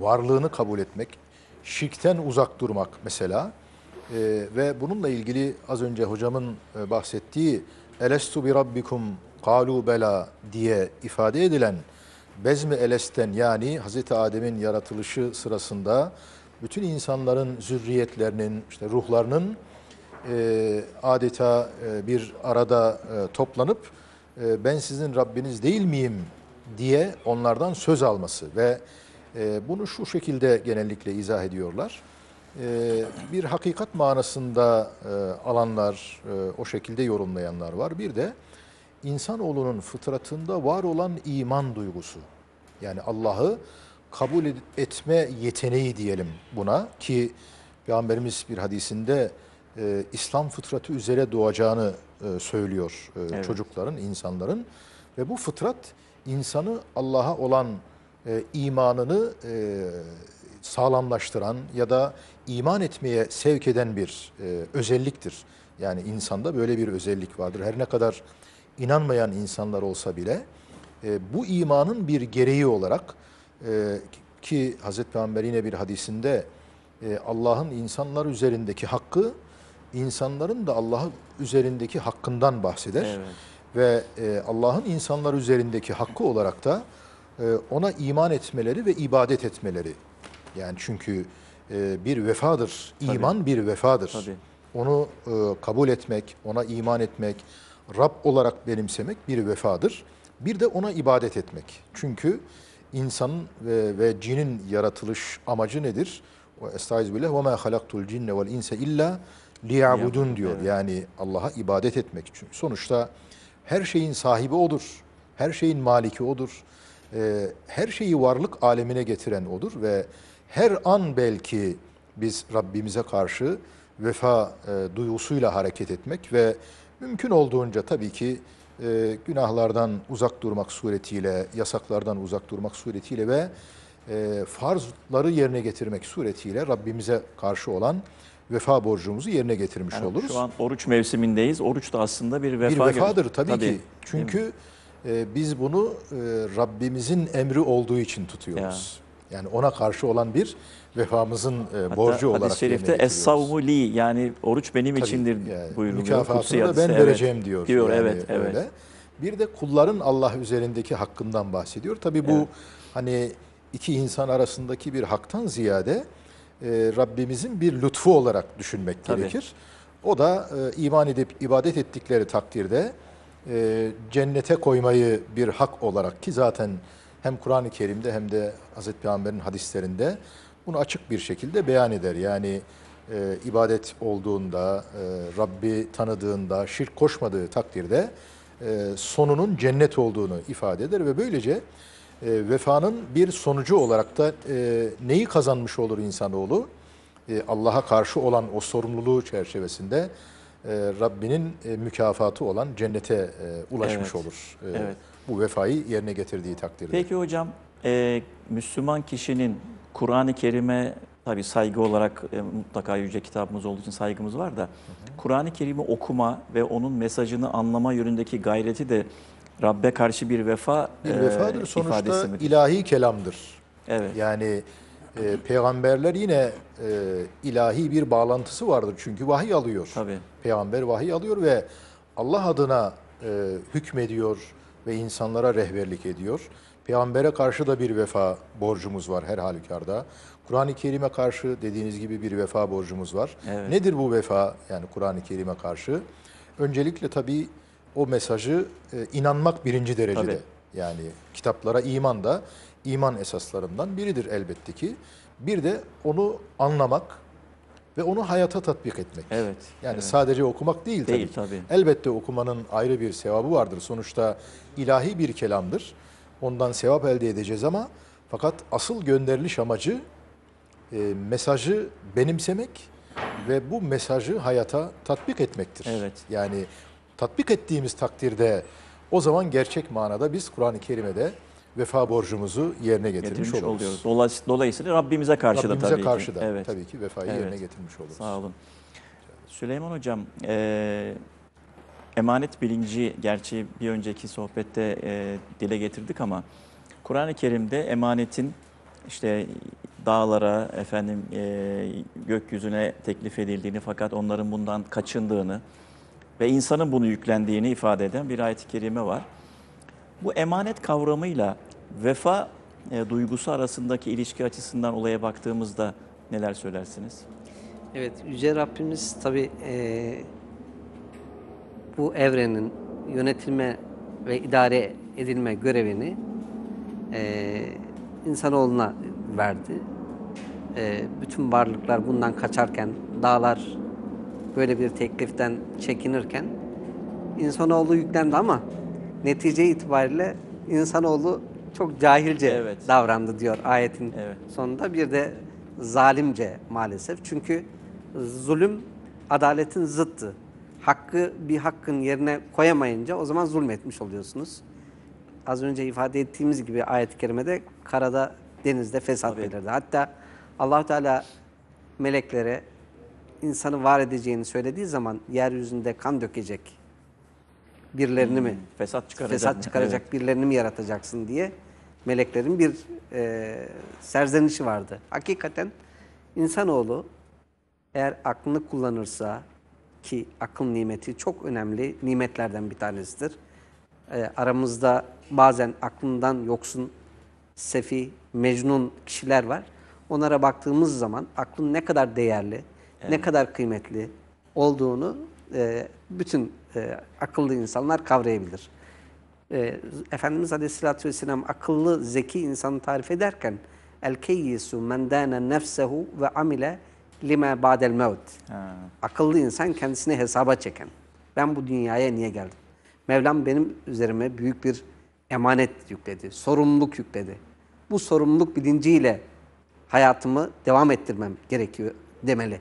varlığını kabul etmek, şirkten uzak durmak mesela e, ve bununla ilgili az önce hocamın e, bahsettiği elestu bi rabbikum kalu bela diye ifade edilen bezmi elesten yani Hz. Adem'in yaratılışı sırasında bütün insanların zürriyetlerinin, işte ruhlarının e, adeta e, bir arada e, toplanıp e, ben sizin Rabbiniz değil miyim diye onlardan söz alması ve e, bunu şu şekilde genellikle izah ediyorlar. E, bir hakikat manasında e, alanlar, e, o şekilde yorumlayanlar var. Bir de insanoğlunun fıtratında var olan iman duygusu. Yani Allah'ı kabul etme yeteneği diyelim buna ki Peygamberimiz bir hadisinde e, İslam fıtratı üzere doğacağını e, söylüyor e, evet. çocukların, insanların ve bu fıtrat insanı Allah'a olan e, imanını e, sağlamlaştıran ya da iman etmeye sevk eden bir e, özelliktir. Yani insanda böyle bir özellik vardır. Her ne kadar inanmayan insanlar olsa bile e, bu imanın bir gereği olarak e, ki Hz. Peygamber yine bir hadisinde e, Allah'ın insanlar üzerindeki hakkı insanların da Allah üzerindeki hakkından bahseder. Evet ve e, Allah'ın insanlar üzerindeki hakkı olarak da e, ona iman etmeleri ve ibadet etmeleri. Yani çünkü e, bir vefadır. iman Tabii. bir vefadır. Tabii. Onu e, kabul etmek, ona iman etmek, Rab olarak benimsemek bir vefadır. Bir de ona ibadet etmek. Çünkü insanın ve, ve cinin yaratılış amacı nedir? Estağizbillah ve ma halaktul cinne vel insa illa liyabudun diyor. Yani Allah'a ibadet etmek için. Sonuçta her şeyin sahibi odur. Her şeyin maliki odur. E, her şeyi varlık alemine getiren odur ve her an belki biz Rabbimize karşı vefa e, duyusuyla hareket etmek ve mümkün olduğunca tabii ki e, günahlardan uzak durmak suretiyle, yasaklardan uzak durmak suretiyle ve e, farzları yerine getirmek suretiyle Rabbimize karşı olan vefa borcumuzu yerine getirmiş yani oluruz. Şu an oruç mevsimindeyiz. Oruç da aslında bir vefa. Bir vefadır tabii, tabii ki. Çünkü e, biz bunu e, Rabbimizin emri olduğu için tutuyoruz. Ya. Yani ona karşı olan bir vefamızın e, Hatta borcu olarak hadis-i şerifte es li yani oruç benim tabii, içindir yani, buyuruluyor. Mükafatını da ben evet. vereceğim diyor. Diyor yani, evet evet. Öyle. Bir de kulların Allah üzerindeki hakkından bahsediyor. Tabii bu evet. hani iki insan arasındaki bir haktan ziyade e, Rabbimizin bir lütfu olarak düşünmek Tabii. gerekir. O da e, iman edip ibadet ettikleri takdirde e, cennete koymayı bir hak olarak ki zaten hem Kur'an-ı Kerim'de hem de Hz. Peygamber'in hadislerinde bunu açık bir şekilde beyan eder. Yani e, ibadet olduğunda, e, Rabbi tanıdığında, şirk koşmadığı takdirde e, sonunun cennet olduğunu ifade eder ve böylece e, vefanın bir sonucu olarak da e, neyi kazanmış olur insanoğlu? E, Allah'a karşı olan o sorumluluğu çerçevesinde e, Rabbinin e, mükafatı olan cennete e, ulaşmış evet. olur. E, evet. Bu vefayı yerine getirdiği takdirde. Peki hocam, e, Müslüman kişinin Kur'an-ı Kerim'e tabi saygı olarak e, mutlaka yüce kitabımız olduğu için saygımız var da Kur'an-ı Kerim'i okuma ve onun mesajını anlama yönündeki gayreti de Rabbe karşı bir vefa bir vefadır. E, Sonuçta ilahi kelamdır. Evet. Yani e, peygamberler yine e, ilahi bir bağlantısı vardır. Çünkü vahiy alıyor. Tabii. Peygamber vahiy alıyor ve Allah adına e, hükmediyor ve insanlara rehberlik ediyor. Peygamber'e karşı da bir vefa borcumuz var her halükarda. Kur'an-ı Kerim'e karşı dediğiniz gibi bir vefa borcumuz var. Evet. Nedir bu vefa yani Kur'an-ı Kerim'e karşı? Öncelikle tabii o mesajı e, inanmak birinci derecede. Tabii. Yani kitaplara iman da iman esaslarından biridir elbette ki. Bir de onu anlamak ve onu hayata tatbik etmek. Evet. Yani evet. sadece okumak değil, değil tabii. tabii. Elbette okumanın ayrı bir sevabı vardır. Sonuçta ilahi bir kelamdır. Ondan sevap elde edeceğiz ama fakat asıl gönderiliş amacı e, mesajı benimsemek ve bu mesajı hayata tatbik etmektir. Evet. Yani tatbik ettiğimiz takdirde o zaman gerçek manada biz Kur'an-ı Kerim'de vefa borcumuzu yerine getirmiş, getirmiş oluruz. oluyoruz. Dolayısıyla, dolayısıyla Rabbimize karşı Rabbimize da tabii karşı ki. da evet. tabii ki vefayı evet. yerine getirmiş oluruz. Sağ olun. Süleyman Hocam, e, emanet bilinci gerçi bir önceki sohbette e, dile getirdik ama Kur'an-ı Kerim'de emanetin işte dağlara, efendim e, gökyüzüne teklif edildiğini fakat onların bundan kaçındığını, ve insanın bunu yüklendiğini ifade eden bir ayet-i kerime var. Bu emanet kavramıyla vefa e, duygusu arasındaki ilişki açısından olaya baktığımızda neler söylersiniz? Evet, Yüce Rabbimiz tabi e, bu evrenin yönetilme ve idare edilme görevini e, insanoğluna verdi. E, bütün varlıklar bundan kaçarken dağlar böyle bir tekliften çekinirken insanoğlu yüklendi ama netice itibariyle insanoğlu çok cahilce evet. davrandı diyor ayetin evet. sonunda. Bir de zalimce maalesef. Çünkü zulüm adaletin zıttı. Hakkı bir hakkın yerine koyamayınca o zaman zulmetmiş oluyorsunuz. Az önce ifade ettiğimiz gibi ayet-i kerimede karada, denizde fesat Tabii. belirdi. Hatta allah Teala meleklere insanı var edeceğini söylediği zaman yeryüzünde kan dökecek birilerini hmm, mi? Fesat çıkaracak. Fesat çıkaracak evet. birilerini mi yaratacaksın diye meleklerin bir e, serzenişi vardı. Hakikaten insanoğlu eğer aklını kullanırsa ki akıl nimeti çok önemli nimetlerden bir tanesidir. E, aramızda bazen aklından yoksun, sefi, mecnun kişiler var. Onlara baktığımız zaman aklın ne kadar değerli, Evet. Ne kadar kıymetli olduğunu e, bütün e, akıllı insanlar kavrayabilir. E, Efendimiz Aleyhisselatü Vesselam akıllı, zeki insanı tarif ederken El-keyyisu men dâne nefsehu ve amile lime ba'del mevt. Akıllı insan kendisini hesaba çeken. Ben bu dünyaya niye geldim? Mevlam benim üzerime büyük bir emanet yükledi, sorumluluk yükledi. Bu sorumluluk bilinciyle hayatımı devam ettirmem gerekiyor demeli.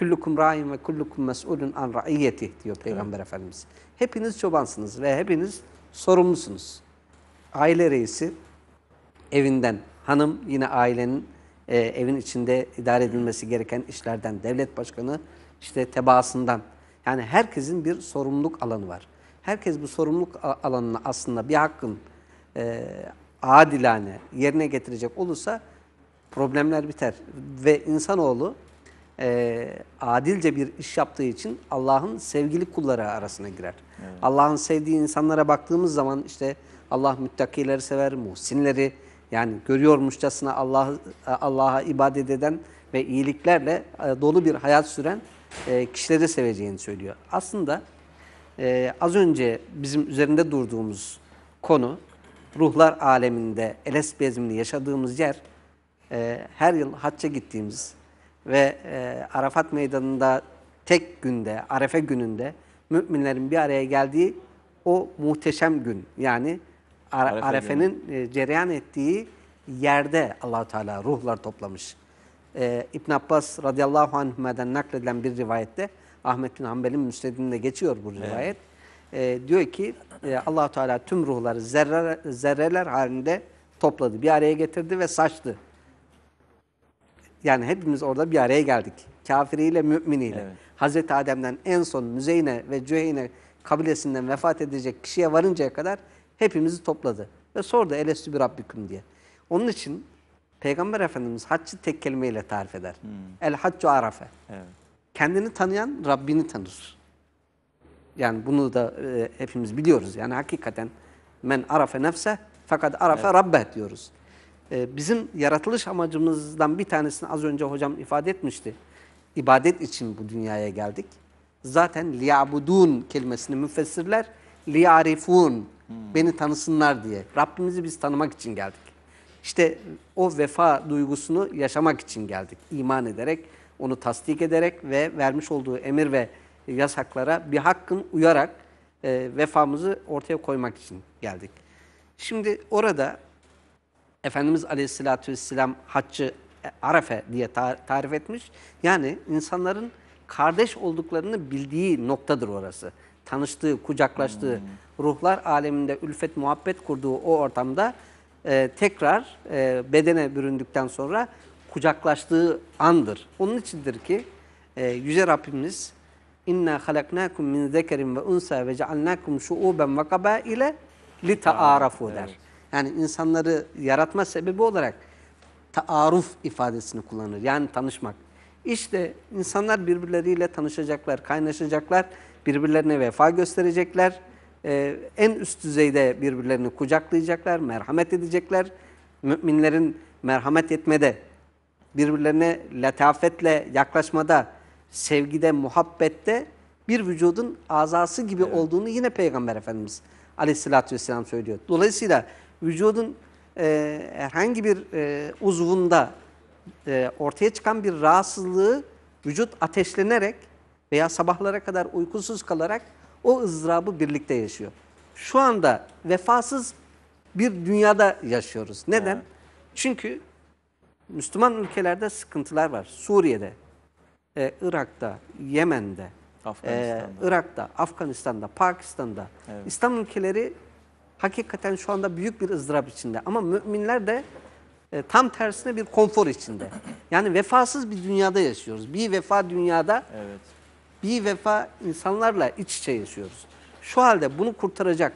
Kullukum ra'in ve kullukum mes'ulun an ra'iyyeti diyor Peygamber evet. Efendimiz. Hepiniz çobansınız ve hepiniz sorumlusunuz. Aile reisi evinden, hanım yine ailenin e, evin içinde idare edilmesi gereken işlerden, devlet başkanı işte tebaasından. Yani herkesin bir sorumluluk alanı var. Herkes bu sorumluluk alanına aslında bir hakkın e, adilane yerine getirecek olursa problemler biter. Ve insanoğlu e, adilce bir iş yaptığı için Allah'ın sevgili kulları arasına girer. Evet. Allah'ın sevdiği insanlara baktığımız zaman işte Allah müttakileri sever, muhsinleri yani görüyormuşçasına Allah Allah'a ibadet eden ve iyiliklerle e, dolu bir hayat süren e, kişileri seveceğini söylüyor. Aslında e, az önce bizim üzerinde durduğumuz konu ruhlar aleminde elesbezmini yaşadığımız yer e, her yıl hacca gittiğimiz ve e, Arafat Meydanı'nda tek günde, Arefe gününde müminlerin bir araya geldiği o muhteşem gün. Yani Arefe Arefe'nin e, cereyan ettiği yerde allah Teala ruhlar toplamış. E, İbn Abbas radıyallahu anhümaden nakledilen bir rivayette, Ahmet bin Hanbel'in müsnedinde geçiyor bu rivayet. Evet. E, diyor ki e, allah Teala tüm ruhları zerre, zerreler halinde topladı, bir araya getirdi ve saçtı. Yani hepimiz orada bir araya geldik. Kafiriyle, müminiyle. Evet. Hazreti Adem'den en son Müzeyne ve Cüheyne kabilesinden vefat edecek kişiye varıncaya kadar hepimizi topladı. Ve sordu elestü bir Rabbikum diye. Onun için Peygamber Efendimiz haccı tek kelimeyle tarif eder. Hmm. El haccu arafe. Evet. Kendini tanıyan Rabbini tanır. Yani bunu da e, hepimiz biliyoruz. Yani hakikaten men arafe nefse fakat arafe evet. rabbe diyoruz. Ee, bizim yaratılış amacımızdan bir tanesini az önce hocam ifade etmişti. İbadet için bu dünyaya geldik. Zaten liyabudun kelimesini müfessirler liyarifun hmm. beni tanısınlar diye. Rabbimizi biz tanımak için geldik. İşte o vefa duygusunu yaşamak için geldik. İman ederek, onu tasdik ederek ve vermiş olduğu emir ve yasaklara bir hakkın uyarak e, vefamızı ortaya koymak için geldik. Şimdi orada Efendimiz Aleyhisselatü Vesselam haccı e, Arafe diye tarif etmiş. Yani insanların kardeş olduklarını bildiği noktadır orası. Tanıştığı, kucaklaştığı, hmm. ruhlar aleminde ülfet, muhabbet kurduğu o ortamda e, tekrar e, bedene büründükten sonra kucaklaştığı andır. Onun içindir ki e, Yüce Rabbimiz inna halaknakum min zekerin ve unsa ve cealnakum şuuben ve kabaile li taarafu der. Evet. Yani insanları yaratma sebebi olarak taaruf ifadesini kullanır. Yani tanışmak. İşte insanlar birbirleriyle tanışacaklar, kaynaşacaklar, birbirlerine vefa gösterecekler. Ee, en üst düzeyde birbirlerini kucaklayacaklar, merhamet edecekler. Müminlerin merhamet etmede, birbirlerine letafetle yaklaşmada, sevgide, muhabbette bir vücudun azası gibi evet. olduğunu yine Peygamber Efendimiz aleyhissalatü vesselam söylüyor. Dolayısıyla vücudun e, herhangi bir e, uzvunda e, ortaya çıkan bir rahatsızlığı vücut ateşlenerek veya sabahlara kadar uykusuz kalarak o ızdırabı birlikte yaşıyor. Şu anda vefasız bir dünyada yaşıyoruz. Neden? Evet. Çünkü Müslüman ülkelerde sıkıntılar var. Suriye'de, e, Irak'ta, Yemen'de, e, Afganistan'da. E, Irak'ta, Afganistan'da, Pakistan'da. Evet. İslam ülkeleri hakikaten şu anda büyük bir ızdırap içinde. Ama müminler de e, tam tersine bir konfor içinde. Yani vefasız bir dünyada yaşıyoruz. Bir vefa dünyada, evet. bir vefa insanlarla iç içe yaşıyoruz. Şu halde bunu kurtaracak,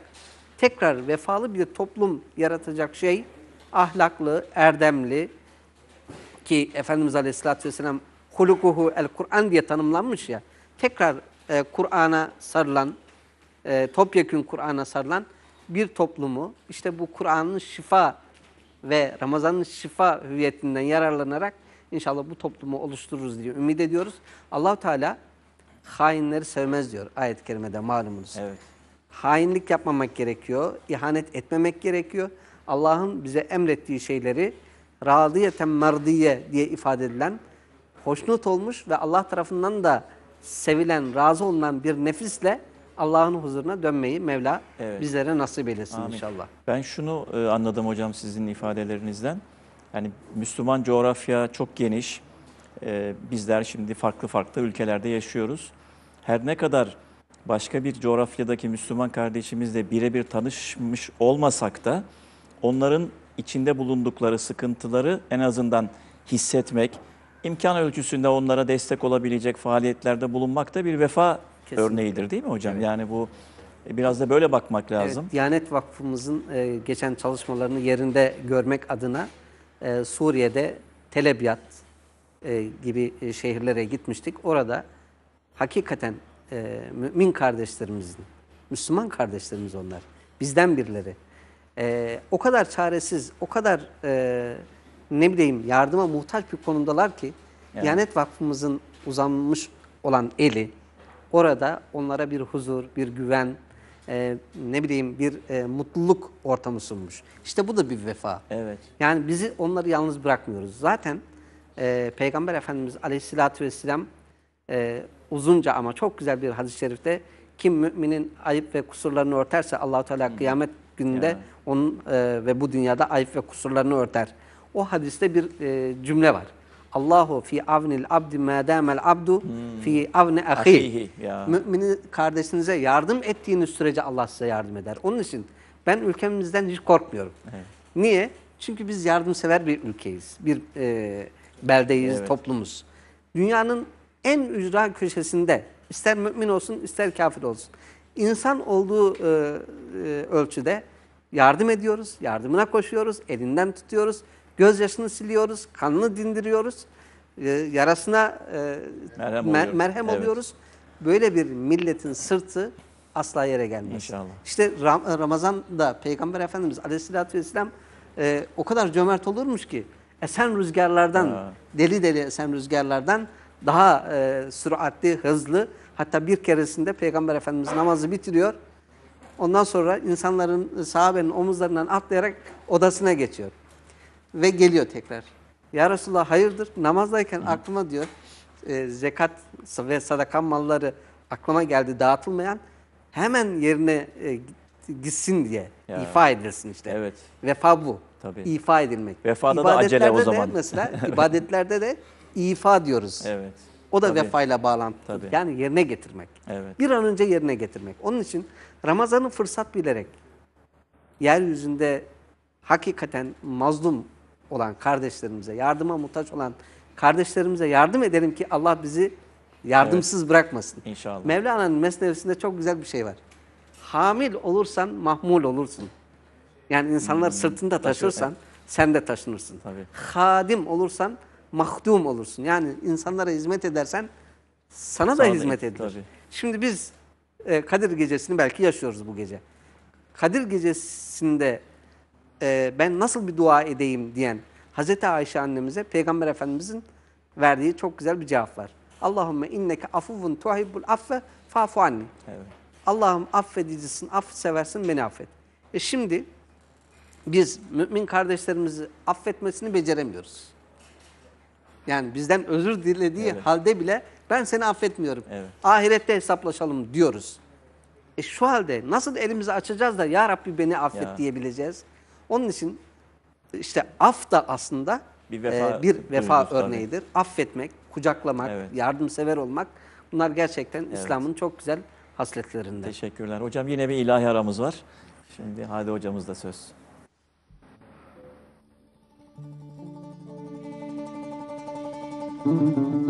tekrar vefalı bir toplum yaratacak şey ahlaklı, erdemli ki Efendimiz Aleyhisselatü Vesselam hulukuhu el Kur'an diye tanımlanmış ya. Tekrar e, Kur'an'a sarılan, e, topyekun Kur'an'a sarılan bir toplumu işte bu Kur'an'ın şifa ve Ramazan'ın şifa hüviyetinden yararlanarak inşallah bu toplumu oluştururuz diye ümit ediyoruz. Allahu Teala hainleri sevmez diyor ayet-i kerimede malumunuz. Evet. Hainlik yapmamak gerekiyor, ihanet etmemek gerekiyor. Allah'ın bize emrettiği şeyleri radiyeten merdiye diye ifade edilen, hoşnut olmuş ve Allah tarafından da sevilen, razı olunan bir nefisle Allah'ın huzuruna dönmeyi Mevla evet. bizlere nasip eylesin Amin. inşallah. Ben şunu e, anladım hocam sizin ifadelerinizden. Yani Müslüman coğrafya çok geniş. E, bizler şimdi farklı farklı ülkelerde yaşıyoruz. Her ne kadar başka bir coğrafyadaki Müslüman kardeşimizle birebir tanışmış olmasak da onların içinde bulundukları sıkıntıları en azından hissetmek, imkan ölçüsünde onlara destek olabilecek faaliyetlerde bulunmak da bir vefa Kesinlikle. örneğidir değil mi hocam? Evet. Yani bu e, biraz da böyle bakmak lazım. Evet, Diyanet Vakfımızın e, geçen çalışmalarını yerinde görmek adına e, Suriye'de Tel Abyad e, gibi e, şehirlere gitmiştik. Orada hakikaten e, mümin kardeşlerimizin, Müslüman kardeşlerimiz onlar, bizden birileri. E, o kadar çaresiz, o kadar e, ne bileyim yardıma muhtaç bir konumdalar ki yani. Diyanet Vakfımızın uzanmış olan eli, Orada onlara bir huzur, bir güven, e, ne bileyim bir e, mutluluk ortamı sunmuş. İşte bu da bir vefa. Evet. Yani bizi onları yalnız bırakmıyoruz. Zaten e, Peygamber Efendimiz Aleyhisselatü vesselam e, uzunca ama çok güzel bir hadis-i şerifte kim müminin ayıp ve kusurlarını örterse Allahu Teala Hı. kıyamet gününde ya. onun e, ve bu dünyada ayıp ve kusurlarını örter. O hadiste bir e, cümle var. Allahu fi avnil abdi madamel abdu hmm. fi avni ahi. Mümini kardeşinize yardım ettiğiniz sürece Allah size yardım eder. Onun için ben ülkemizden hiç korkmuyorum. Evet. Niye? Çünkü biz yardımsever bir ülkeyiz. Bir e, beldeyiz, evet. toplumuz. Dünyanın en ücra köşesinde ister mümin olsun ister kafir olsun. İnsan olduğu e, e, ölçüde yardım ediyoruz, yardımına koşuyoruz, elinden tutuyoruz. Gözyaşını siliyoruz, kanını dindiriyoruz, e, yarasına e, merhem, mer merhem evet. oluyoruz. Böyle bir milletin sırtı asla yere gelmez. İnşallah. İşte Ram Ramazan'da Peygamber Efendimiz aleyhissalatü vesselam e, o kadar cömert olurmuş ki esen rüzgarlardan, ha. deli deli esen rüzgarlardan daha e, süratli, hızlı. Hatta bir keresinde Peygamber Efendimiz namazı bitiriyor. Ondan sonra insanların, sahabenin omuzlarından atlayarak odasına geçiyor ve geliyor tekrar. Ya Resulallah hayırdır namazdayken Hı. aklıma diyor e, zekat ve sadakan malları aklıma geldi dağıtılmayan hemen yerine e, gitsin diye ya. ifa edilsin işte. Evet. Vefa bu. Tabii. İfa edilmek. Vefada ibadetlerde da acele o zaman. De mesela ibadetlerde de ifa diyoruz. Evet. O da Tabii. vefayla bağlantılı. Tabii. Yani yerine getirmek. Evet. Bir an önce yerine getirmek. Onun için Ramazan'ı fırsat bilerek yeryüzünde hakikaten mazlum olan kardeşlerimize, yardıma muhtaç olan kardeşlerimize yardım edelim ki Allah bizi yardımsız evet. bırakmasın. İnşallah. Mevlana'nın mesnevisinde çok güzel bir şey var. Hamil olursan mahmul olursun. Yani insanlar hmm. sırtında taşırsan sen de taşınırsın. Tabii. Hadim olursan mahdum olursun. Yani insanlara hizmet edersen sana, sana da hizmet da, edilir. Tabii. Şimdi biz e, Kadir Gecesi'ni belki yaşıyoruz bu gece. Kadir Gecesi'nde e, ben nasıl bir dua edeyim diyen Hazreti Ayşe annemize Peygamber Efendimizin verdiği çok güzel bir cevap var. Allahümme inneke afuvun tuhibbul affe fafu anni. Evet. Allah'ım affedicisin, aff seversin beni affet. E şimdi biz mümin kardeşlerimizi affetmesini beceremiyoruz. Yani bizden özür dilediği evet. halde bile ben seni affetmiyorum. Evet. Ahirette hesaplaşalım diyoruz. E şu halde nasıl elimizi açacağız da ya Rabbi beni affet ya. diyebileceğiz? Onun için işte af da aslında bir vefa, e, bir vefa örneğidir. Tabii. Affetmek, kucaklamak, evet. yardımsever olmak bunlar gerçekten evet. İslam'ın çok güzel hasletlerinden. Teşekkürler. Hocam yine bir ilahi aramız var. Şimdi Hadi hocamız da söz. Thank you.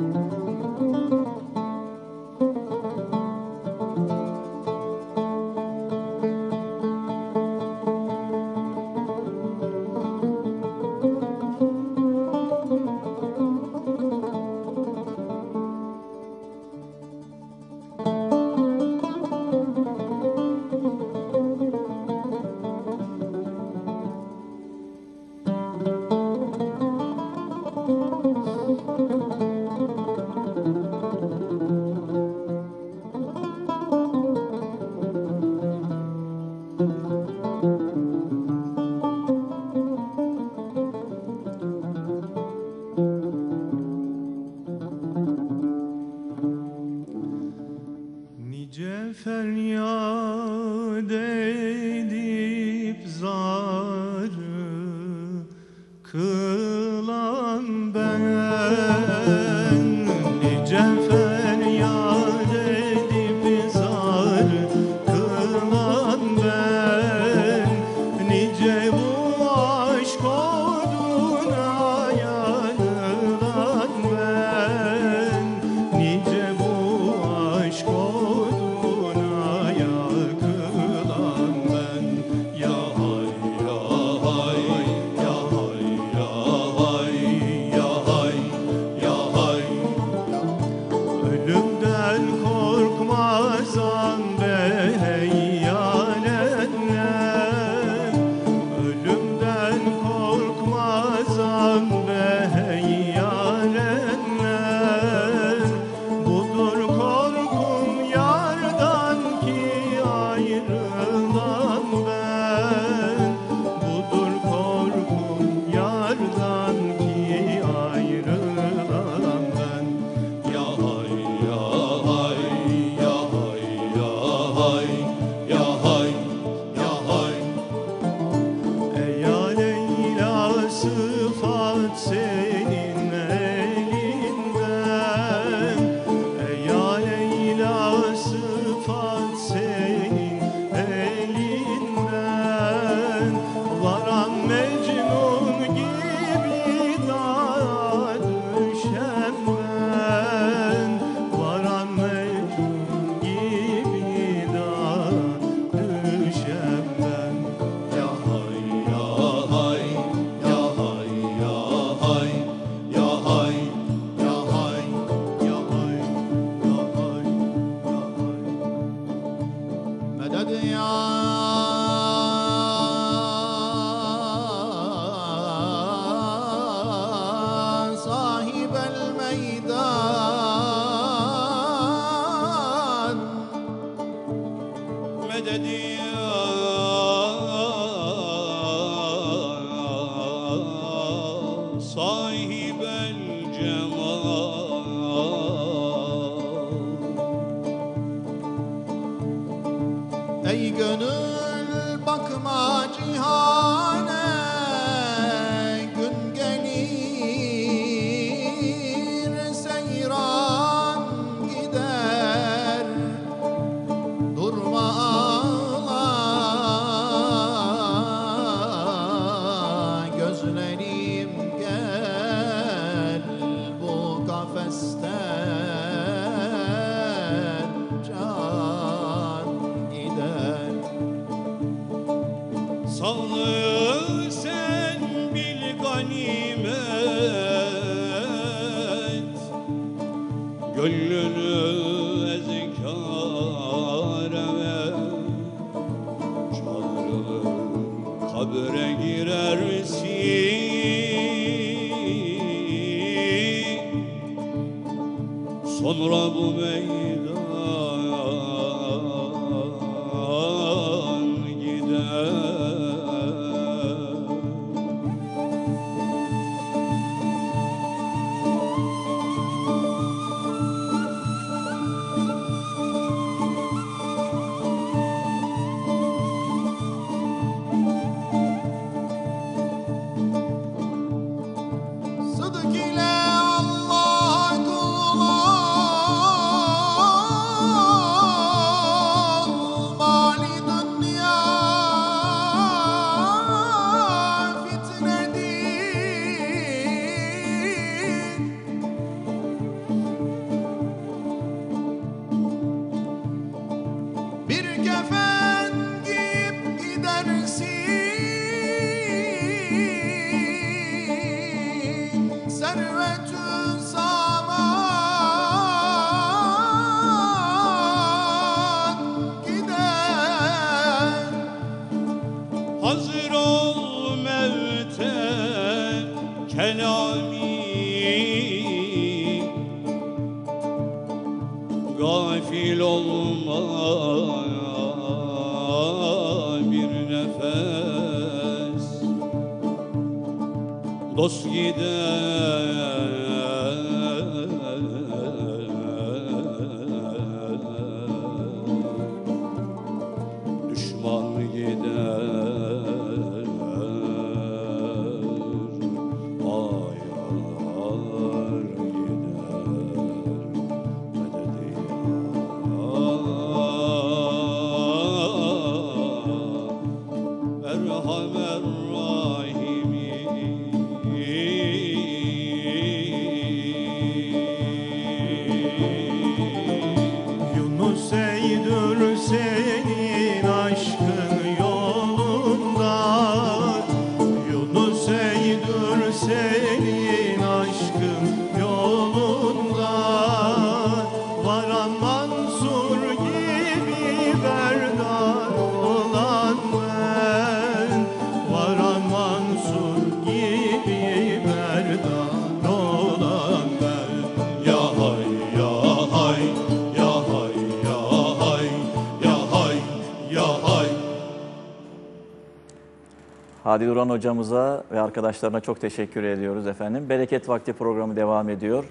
Adil Uran hocamıza ve arkadaşlarına çok teşekkür ediyoruz efendim. Bereket Vakti programı devam ediyor.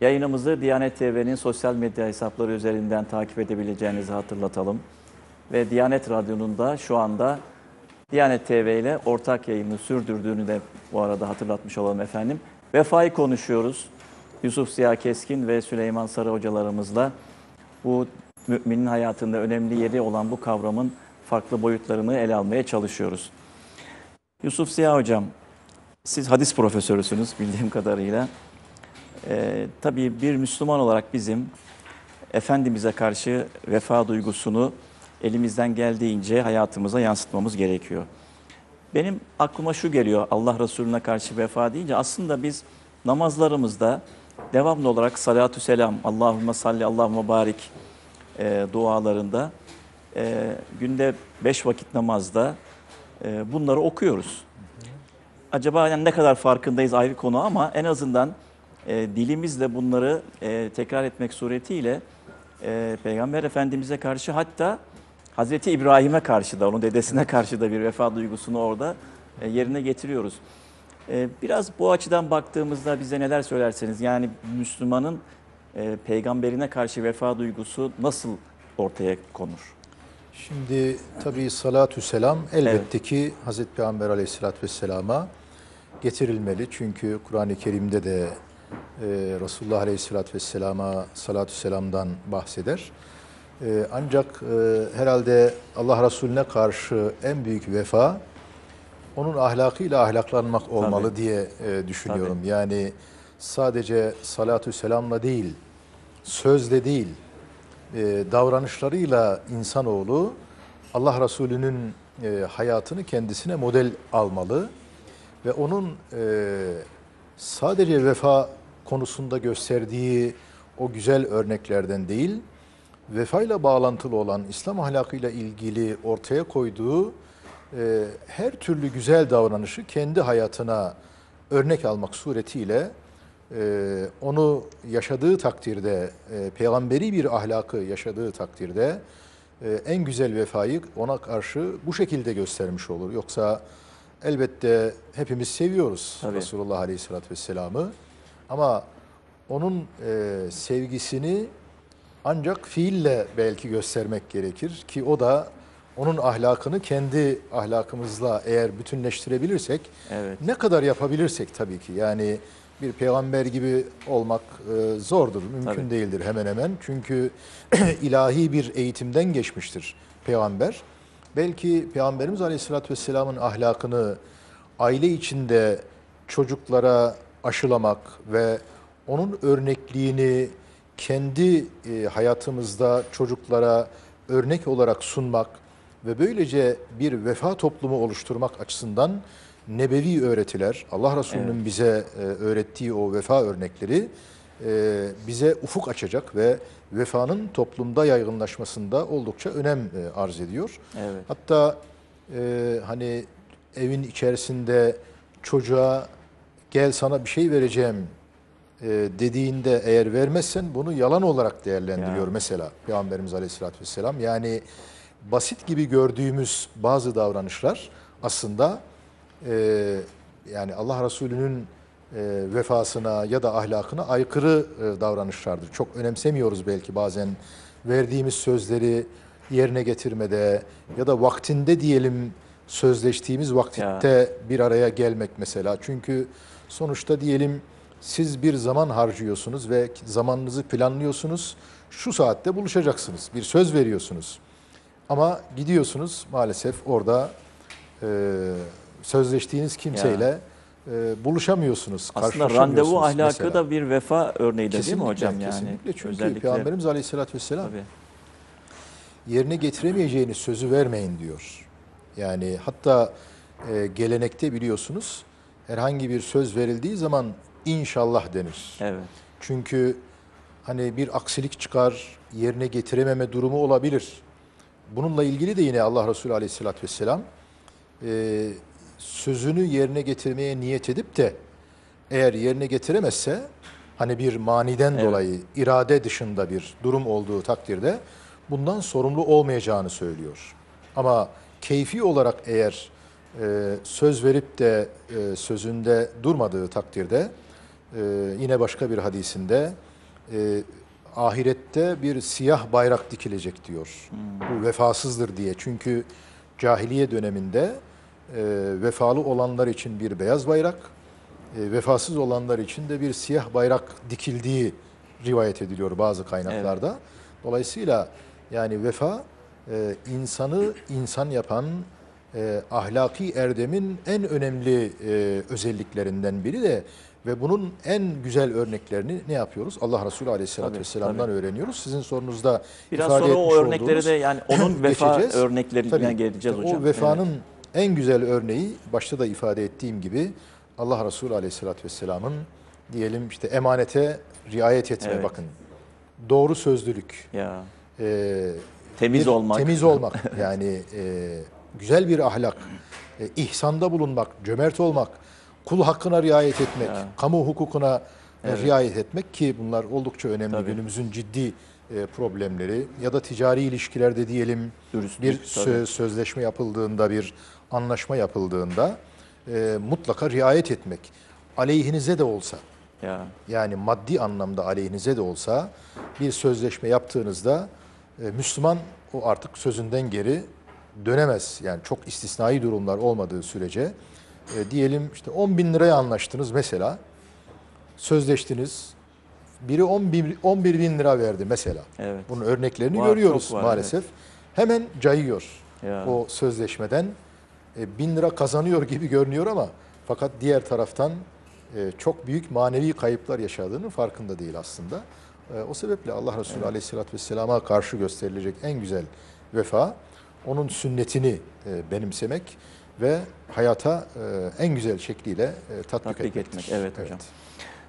Yayınımızı Diyanet TV'nin sosyal medya hesapları üzerinden takip edebileceğinizi hatırlatalım. Ve Diyanet Radyo'nun da şu anda Diyanet TV ile ortak yayını sürdürdüğünü de bu arada hatırlatmış olalım efendim. Vefayı konuşuyoruz. Yusuf Siyah Keskin ve Süleyman Sarı hocalarımızla bu müminin hayatında önemli yeri olan bu kavramın farklı boyutlarını ele almaya çalışıyoruz. Yusuf Ziya Hocam, siz hadis profesörüsünüz bildiğim kadarıyla. Ee, tabii bir Müslüman olarak bizim Efendimiz'e karşı vefa duygusunu elimizden geldiğince hayatımıza yansıtmamız gerekiyor. Benim aklıma şu geliyor Allah Resulüne karşı vefa deyince aslında biz namazlarımızda devamlı olarak salatü selam, Allahümme salli, Allahümme barik e, dualarında e, günde beş vakit namazda e, bunları okuyoruz. Acaba yani ne kadar farkındayız ayrı konu ama en azından e, dilimizle bunları e, tekrar etmek suretiyle e, Peygamber Efendimiz'e karşı hatta Hazreti İbrahim'e karşı da, onun dedesine karşı da bir vefa duygusunu orada e, yerine getiriyoruz. E, biraz bu açıdan baktığımızda bize neler söylerseniz, yani Müslümanın e, peygamberine karşı vefa duygusu nasıl ortaya konur? Şimdi tabii salatü selam elbette evet. ki Hazreti Peygamber aleyhissalatü vesselama getirilmeli. Çünkü Kur'an-ı Kerim'de de e, Resulullah aleyhissalatü vesselama salatü selamdan bahseder. E, ancak e, herhalde Allah Resulüne karşı en büyük vefa onun ahlakıyla ahlaklanmak olmalı Tabii. diye e, düşünüyorum. Tabii. Yani sadece salatü selamla değil, sözle değil, e, davranışlarıyla insanoğlu Allah Resulü'nün e, hayatını kendisine model almalı ve onun e, sadece vefa konusunda gösterdiği o güzel örneklerden değil, vefayla bağlantılı olan İslam ahlakıyla ilgili ortaya koyduğu e, her türlü güzel davranışı kendi hayatına örnek almak suretiyle ee, onu yaşadığı takdirde, e, peygamberi bir ahlakı yaşadığı takdirde e, en güzel vefayı ona karşı bu şekilde göstermiş olur. Yoksa elbette hepimiz seviyoruz Tabii. Resulullah Aleyhisselatü Vesselam'ı ama onun e, sevgisini ancak fiille belki göstermek gerekir ki o da onun ahlakını kendi ahlakımızla eğer bütünleştirebilirsek evet. ne kadar yapabilirsek tabii ki yani bir peygamber gibi olmak e, zordur, mümkün Tabii. değildir hemen hemen. Çünkü ilahi bir eğitimden geçmiştir peygamber. Belki peygamberimiz Aleyhisselatü vesselamın ahlakını aile içinde çocuklara aşılamak ve onun örnekliğini kendi e, hayatımızda çocuklara örnek olarak sunmak ve böylece bir vefa toplumu oluşturmak açısından nebevi öğretiler, Allah Resulü'nün evet. bize e, öğrettiği o vefa örnekleri e, bize ufuk açacak ve vefanın toplumda yaygınlaşmasında oldukça önem e, arz ediyor. Evet. Hatta hani evin içerisinde çocuğa gel sana bir şey vereceğim dediğinde eğer vermezsen bunu yalan olarak değerlendiriyor ya. mesela Peygamberimiz Aleyhisselatü Vesselam. Yani basit gibi gördüğümüz bazı davranışlar aslında e, yani Allah Resulü'nün e, vefasına ya da ahlakına aykırı e, davranışlardır. Çok önemsemiyoruz belki bazen verdiğimiz sözleri yerine getirmede ya da vaktinde diyelim sözleştiğimiz vakitte ya. bir araya gelmek mesela. Çünkü sonuçta diyelim siz bir zaman harcıyorsunuz ve zamanınızı planlıyorsunuz. Şu saatte buluşacaksınız. Bir söz veriyorsunuz. Ama gidiyorsunuz maalesef orada e, sözleştiğiniz kimseyle e, buluşamıyorsunuz. Aslında randevu ahlakı mesela. da bir vefa örneği de değil mi hocam? Yani? Kesinlikle çünkü Özellikle... Peygamberimiz Aleyhisselatü Vesselam Tabii. yerine getiremeyeceğiniz sözü vermeyin diyor. Yani hatta e, gelenekte biliyorsunuz herhangi bir söz verildiği zaman inşallah denir. Evet. Çünkü hani bir aksilik çıkar, yerine getirememe durumu olabilir. Bununla ilgili de yine Allah Resulü Aleyhisselatü Vesselam e, sözünü yerine getirmeye niyet edip de eğer yerine getiremezse hani bir maniden evet. dolayı irade dışında bir durum olduğu takdirde bundan sorumlu olmayacağını söylüyor. Ama keyfi olarak eğer e, söz verip de e, sözünde durmadığı takdirde e, yine başka bir hadisinde e, ahirette bir siyah bayrak dikilecek diyor. Hmm. Bu vefasızdır diye. Çünkü cahiliye döneminde e, vefalı olanlar için bir beyaz bayrak, e, vefasız olanlar için de bir siyah bayrak dikildiği rivayet ediliyor bazı kaynaklarda. Evet. Dolayısıyla yani vefa e, insanı insan yapan e, ahlaki erdemin en önemli e, özelliklerinden biri de ve bunun en güzel örneklerini ne yapıyoruz? Allah Resulü Aleyhisselatü tabii, Vesselam'dan tabii. öğreniyoruz. Sizin sorunuzda Biraz ifade sonra o örnekleri de yani onun vefa örneklerinden geleceğiz hocam. O vefanın evet. En güzel örneği başta da ifade ettiğim gibi Allah Resulü Aleyhisselatü Vesselam'ın diyelim işte emanete riayet etme evet. bakın. Doğru sözlülük. Ya. E, temiz bir, olmak. Temiz olmak yani e, güzel bir ahlak, e, ihsanda bulunmak, cömert olmak, kul hakkına riayet etmek, ya. kamu hukukuna e, evet. riayet etmek ki bunlar oldukça önemli Tabii. günümüzün ciddi e, problemleri ya da ticari ilişkilerde diyelim Dürüstlük, bir sö tabii. sözleşme yapıldığında bir anlaşma yapıldığında e, mutlaka riayet etmek. Aleyhinize de olsa, ya. yani maddi anlamda aleyhinize de olsa bir sözleşme yaptığınızda e, Müslüman o artık sözünden geri dönemez. Yani çok istisnai durumlar olmadığı sürece e, diyelim işte 10 bin liraya anlaştınız mesela. Sözleştiniz. Biri 11, 11 bin lira verdi mesela. Evet. Bunun örneklerini var, görüyoruz var, maalesef. Evet. Hemen cayıyor ya. o sözleşmeden e, bin lira kazanıyor gibi görünüyor ama fakat diğer taraftan e, çok büyük manevi kayıplar yaşadığının farkında değil aslında. E, o sebeple Allah Resulü evet. Aleyhisselatü Vesselam'a karşı gösterilecek en güzel vefa, onun sünnetini e, benimsemek ve hayata en güzel şekliyle tatbik, tatbik etmek. Evet, evet hocam.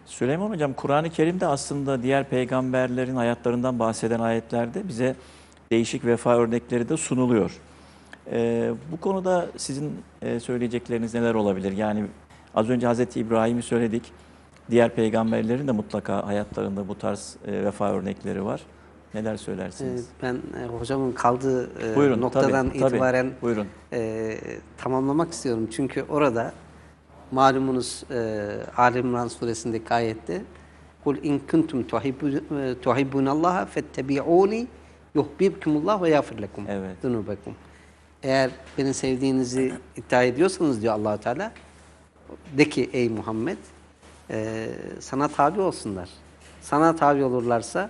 Süleyman Hocam, Kur'an-ı Kerim'de aslında diğer peygamberlerin hayatlarından bahseden ayetlerde bize değişik vefa örnekleri de sunuluyor. E, bu konuda sizin e, söyleyecekleriniz neler olabilir? Yani az önce Hazreti İbrahim'i söyledik. Diğer peygamberlerin de mutlaka hayatlarında bu tarz e, vefa örnekleri var. Neler söylersiniz? Ee, ben e, hocamın kaldığı e, Buyurun, noktadan tabii, itibaren tabii. Buyurun. E, tamamlamak istiyorum. Çünkü orada malumunuz e, Ali İmran suresindeki ayette Kul in kuntum e, tuhibbunallaha fettebi'uni yuhbibkumullah ve yafir lekum evet eğer beni sevdiğinizi iddia ediyorsanız diyor Allahu Teala de ki ey Muhammed e, sana tabi olsunlar. Sana tabi olurlarsa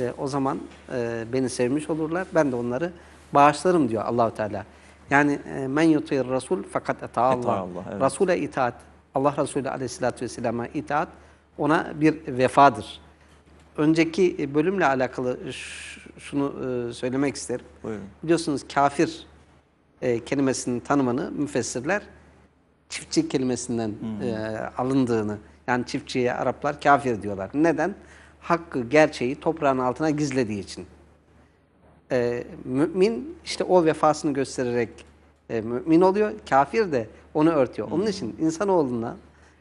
e, o zaman e, beni sevmiş olurlar. Ben de onları bağışlarım diyor Allahu Teala. Yani e, men yutiyir rasul fakat eta Allah. Evet. Rasule itaat. Allah Resulü Aleyhisselatü vesselam'a itaat ona bir vefadır. Önceki bölümle alakalı şunu e, söylemek isterim. Buyurun. Biliyorsunuz kafir e, kelimesinin tanımını müfessirler çiftçi kelimesinden hmm. e, alındığını yani çiftçiye Araplar kafir diyorlar. Neden? Hakkı, gerçeği toprağın altına gizlediği için. E, mümin işte o vefasını göstererek e, mümin oluyor. Kafir de onu örtüyor. Onun hmm. için insanoğluna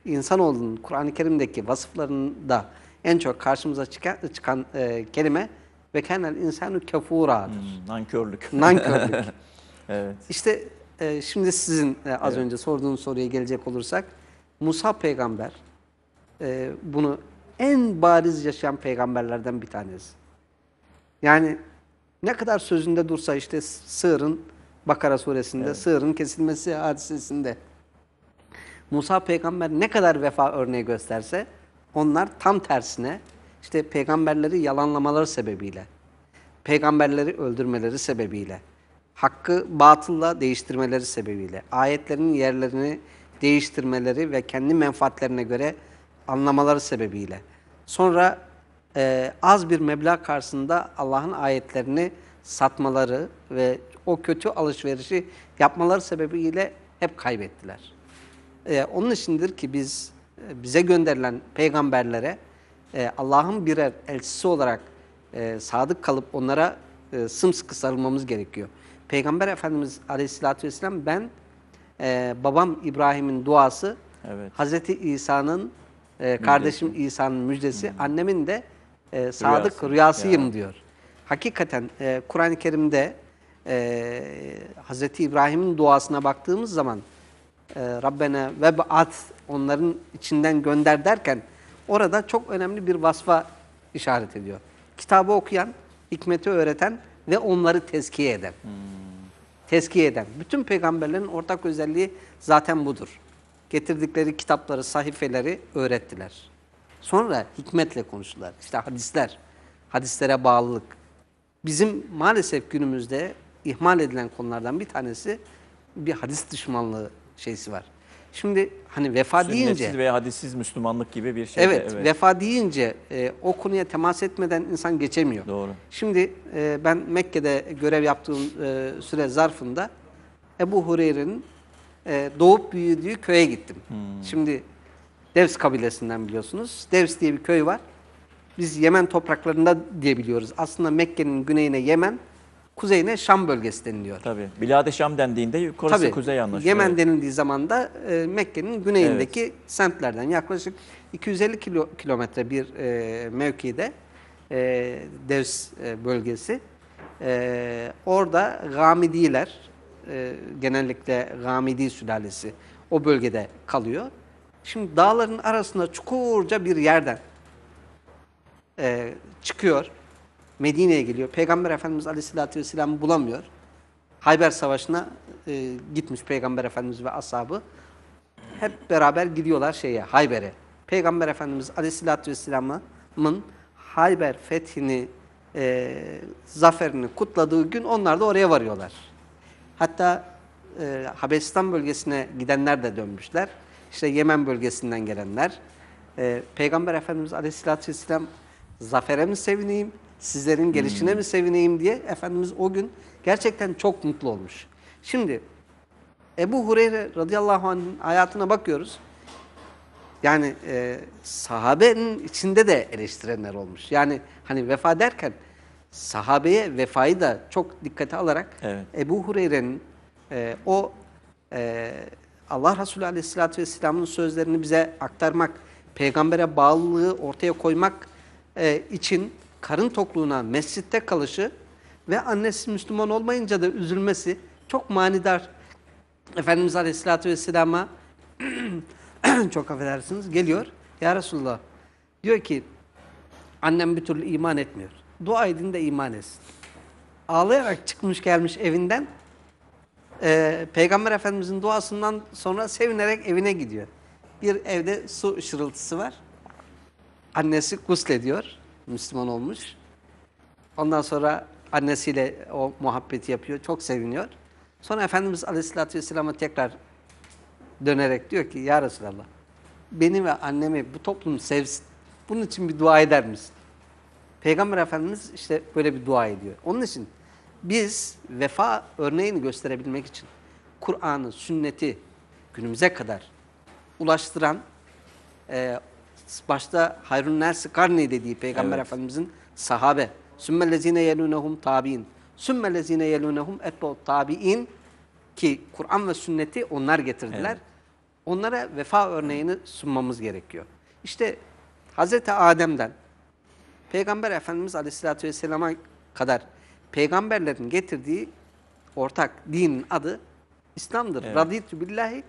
insanoğlunun Kur'an-ı Kerim'deki vasıflarında en çok karşımıza çıkan, çıkan e, kelime ve kenel insanı kefuradır. Hmm, nankörlük. Nankörlük. Evet. İşte e, şimdi sizin e, az evet. önce sorduğunuz soruya gelecek olursak Musa peygamber e, bunu en bariz yaşayan peygamberlerden bir tanesi. Yani ne kadar sözünde dursa işte sığırın Bakara suresinde evet. sığırın kesilmesi hadisesinde Musa peygamber ne kadar vefa örneği gösterse onlar tam tersine işte peygamberleri yalanlamaları sebebiyle, peygamberleri öldürmeleri sebebiyle, hakkı batılla değiştirmeleri sebebiyle ayetlerin yerlerini değiştirmeleri ve kendi menfaatlerine göre anlamaları sebebiyle. Sonra e, az bir meblağ karşısında Allah'ın ayetlerini satmaları ve o kötü alışverişi yapmaları sebebiyle hep kaybettiler. E, onun içindir ki biz e, bize gönderilen peygamberlere e, Allah'ın birer elçisi olarak e, sadık kalıp onlara e, sımsıkı sarılmamız gerekiyor. Peygamber Efendimiz Aleyhisselatü Vesselam ben e, babam İbrahim'in duası, evet. Hazreti İsa'nın, e, kardeşim İsa'nın müjdesi, Hı. annemin de e, sadık Rüyası. rüyasıyım ya. diyor. Hakikaten e, Kur'an-ı Kerim'de e, Hazreti İbrahim'in duasına baktığımız zaman e, Rabbena ve onların içinden gönder derken orada çok önemli bir vasfa işaret ediyor. Kitabı okuyan, hikmeti öğreten ve onları tezkiye eden. Hmm tezkiye eden. Bütün peygamberlerin ortak özelliği zaten budur. Getirdikleri kitapları, sahifeleri öğrettiler. Sonra hikmetle konuştular. İşte hadisler, hadislere bağlılık. Bizim maalesef günümüzde ihmal edilen konulardan bir tanesi bir hadis düşmanlığı şeysi var. Şimdi hani vefa Sünnetsiz deyince... Sünnetsiz veya hadisiz Müslümanlık gibi bir şey. Evet, evet. vefa deyince e, o konuya temas etmeden insan geçemiyor. Doğru. Şimdi e, ben Mekke'de görev yaptığım e, süre zarfında Ebu Hureyre'nin e, doğup büyüdüğü köye gittim. Hmm. Şimdi Devs kabilesinden biliyorsunuz. Devs diye bir köy var. Biz Yemen topraklarında diye biliyoruz. Aslında Mekke'nin güneyine Yemen, Kuzeyine Şam bölgesi deniliyor. Tabii. bilad Şam dendiğinde yukarısı Tabii, kuzey anlaşılıyor. Yemen denildiği zaman da e, Mekke'nin güneyindeki evet. semtlerden yaklaşık 250 kilo, kilometre bir e, mevkide e, Devs e, bölgesi. E, orada Gamidiler, e, genellikle Gamidi sülalesi o bölgede kalıyor. Şimdi dağların arasında çukurca bir yerden e, çıkıyor Medine'ye geliyor. Peygamber Efendimiz Aleyhisselatü Vesselam'ı bulamıyor. Hayber Savaşı'na e, gitmiş Peygamber Efendimiz ve ashabı. Hep beraber gidiyorlar şeye, Hayber'e. Peygamber Efendimiz Aleyhisselatü Vesselam'ın Hayber fethini, e, zaferini kutladığı gün onlar da oraya varıyorlar. Hatta e, Habeşistan bölgesine gidenler de dönmüşler. İşte Yemen bölgesinden gelenler. E, Peygamber Efendimiz Aleyhisselatü Vesselam zafere mi sevineyim, sizlerin hmm. gelişine hmm. mi sevineyim diye Efendimiz o gün gerçekten çok mutlu olmuş. Şimdi Ebu Hureyre radıyallahu anh'ın hayatına bakıyoruz. Yani e, sahabenin içinde de eleştirenler olmuş. Yani hani vefa derken sahabeye vefayı da çok dikkate alarak evet. Ebu Hureyre'nin e, o e, Allah Resulü aleyhissalatü vesselamın sözlerini bize aktarmak, peygambere bağlılığı ortaya koymak e, için karın tokluğuna mescitte kalışı ve annesi Müslüman olmayınca da üzülmesi çok manidar. Efendimiz Aleyhisselatü Vesselam'a çok affedersiniz geliyor. Ya Resulullah diyor ki annem bir türlü iman etmiyor. Dua edin de iman etsin. Ağlayarak çıkmış gelmiş evinden e, Peygamber Efendimizin duasından sonra sevinerek evine gidiyor. Bir evde su ışırıltısı var. Annesi guslediyor. Müslüman olmuş. Ondan sonra annesiyle o muhabbeti yapıyor. Çok seviniyor. Sonra Efendimiz Aleyhisselatü Vesselam'a tekrar dönerek diyor ki Ya Resulallah beni ve annemi bu toplum sevsin. Bunun için bir dua eder misin? Peygamber Efendimiz işte böyle bir dua ediyor. Onun için biz vefa örneğini gösterebilmek için Kur'an'ı, sünneti günümüze kadar ulaştıran başta hayrun nâsi karni dediği Peygamber evet. Efendimizin sahabe. Sümmellezine yelûnehum tabi'in. Sümmellezine yelûnehum etbe'u tabi'in ki Kur'an ve sünneti onlar getirdiler. Evet. Onlara vefa örneğini sunmamız gerekiyor. İşte Hazreti Adem'den Peygamber Efendimiz Aleyhisselatü Vesselam'a kadar peygamberlerin getirdiği ortak dinin adı İslam'dır. Evet. Raditü billahi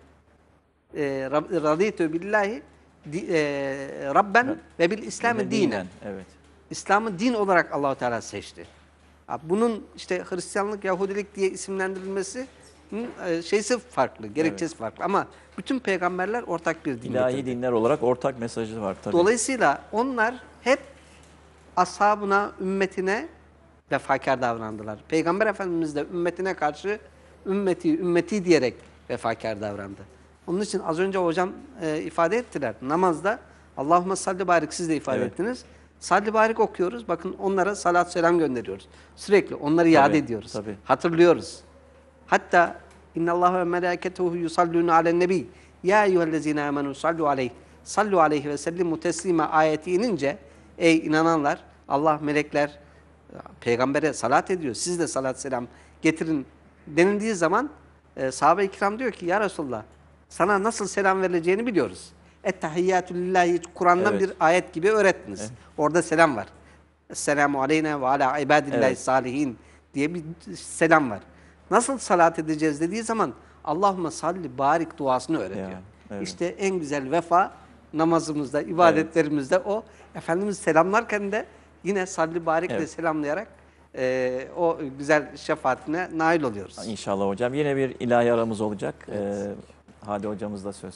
e, raditü billahi e, Rabben ve bil İslam'ı dinen. Evet. İslam'ı din olarak Allahu Teala seçti. Bunun işte Hristiyanlık, Yahudilik diye isimlendirilmesi e, şeysi farklı, gerekçesi evet. farklı ama bütün peygamberler ortak bir din. İlahi getirdi. dinler olarak ortak mesajı var tabii. Dolayısıyla onlar hep ashabına, ümmetine vefakar davrandılar. Peygamber Efendimiz de ümmetine karşı ümmeti, ümmeti diyerek vefakar davrandı. Onun için az önce hocam e, ifade ettiler. Namazda Allahümme salli barik siz de ifade evet. ettiniz. Salli barik okuyoruz. Bakın onlara salat selam gönderiyoruz. Sürekli onları tabii, yad ediyoruz. Tabii. Hatırlıyoruz. Hatta İnnallâhu ve melâketuhu yusallûne alen nebi. Ya eyyühellezîne amenû sallu aleyh. Sallu aleyhi ve sellimu teslime ayeti inince ey inananlar Allah melekler e, peygambere salat ediyor. Siz de salat selam getirin denildiği zaman e, sahabe-i kiram diyor ki ya Resulullah sana nasıl selam verileceğini biliyoruz. Ettehiyyatü lillahi Kur'an'dan evet. bir ayet gibi öğrettiniz. Evet. Orada selam var. Esselamu aleyne ve ala ibadillahi evet. salihin diye bir selam var. Nasıl salat edeceğiz dediği zaman Allahümme salli barik duasını öğretiyor. Ya, evet. İşte en güzel vefa namazımızda, ibadetlerimizde evet. o. Efendimiz selamlarken de yine salli barik evet. selamlayarak e, o güzel şefaatine nail oluyoruz. İnşallah hocam. Yine bir ilahi aramız olacak. Evet. Ee, Hadi hocamızda söz.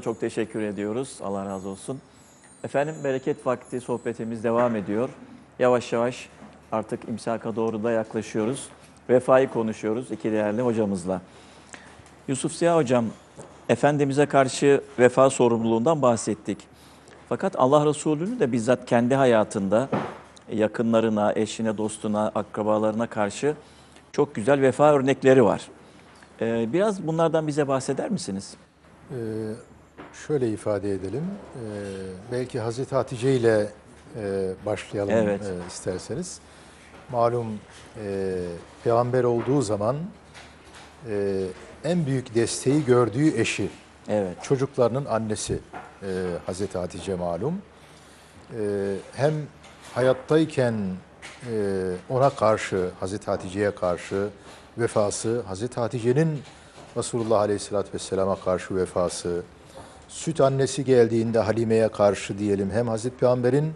çok teşekkür ediyoruz. Allah razı olsun. Efendim bereket vakti sohbetimiz devam ediyor. Yavaş yavaş artık imsaka doğru da yaklaşıyoruz. Vefayı konuşuyoruz iki değerli hocamızla. Yusuf Siyah hocam, Efendimiz'e karşı vefa sorumluluğundan bahsettik. Fakat Allah Resulü'nü de bizzat kendi hayatında yakınlarına, eşine, dostuna, akrabalarına karşı çok güzel vefa örnekleri var. Ee, biraz bunlardan bize bahseder misiniz? Ee, şöyle ifade edelim. E, belki Hazreti Hatice ile e, başlayalım evet. e, isterseniz. Malum e, peygamber olduğu zaman e, en büyük desteği gördüğü eşi, evet. çocuklarının annesi e, Hazreti Hatice malum. E, hem hayattayken e, ona karşı, Hazreti Hatice'ye karşı vefası, Hazreti Hatice'nin Resulullah Aleyhisselatü Vesselam'a karşı vefası, süt annesi geldiğinde Halime'ye karşı diyelim hem Hazreti Peygamber'in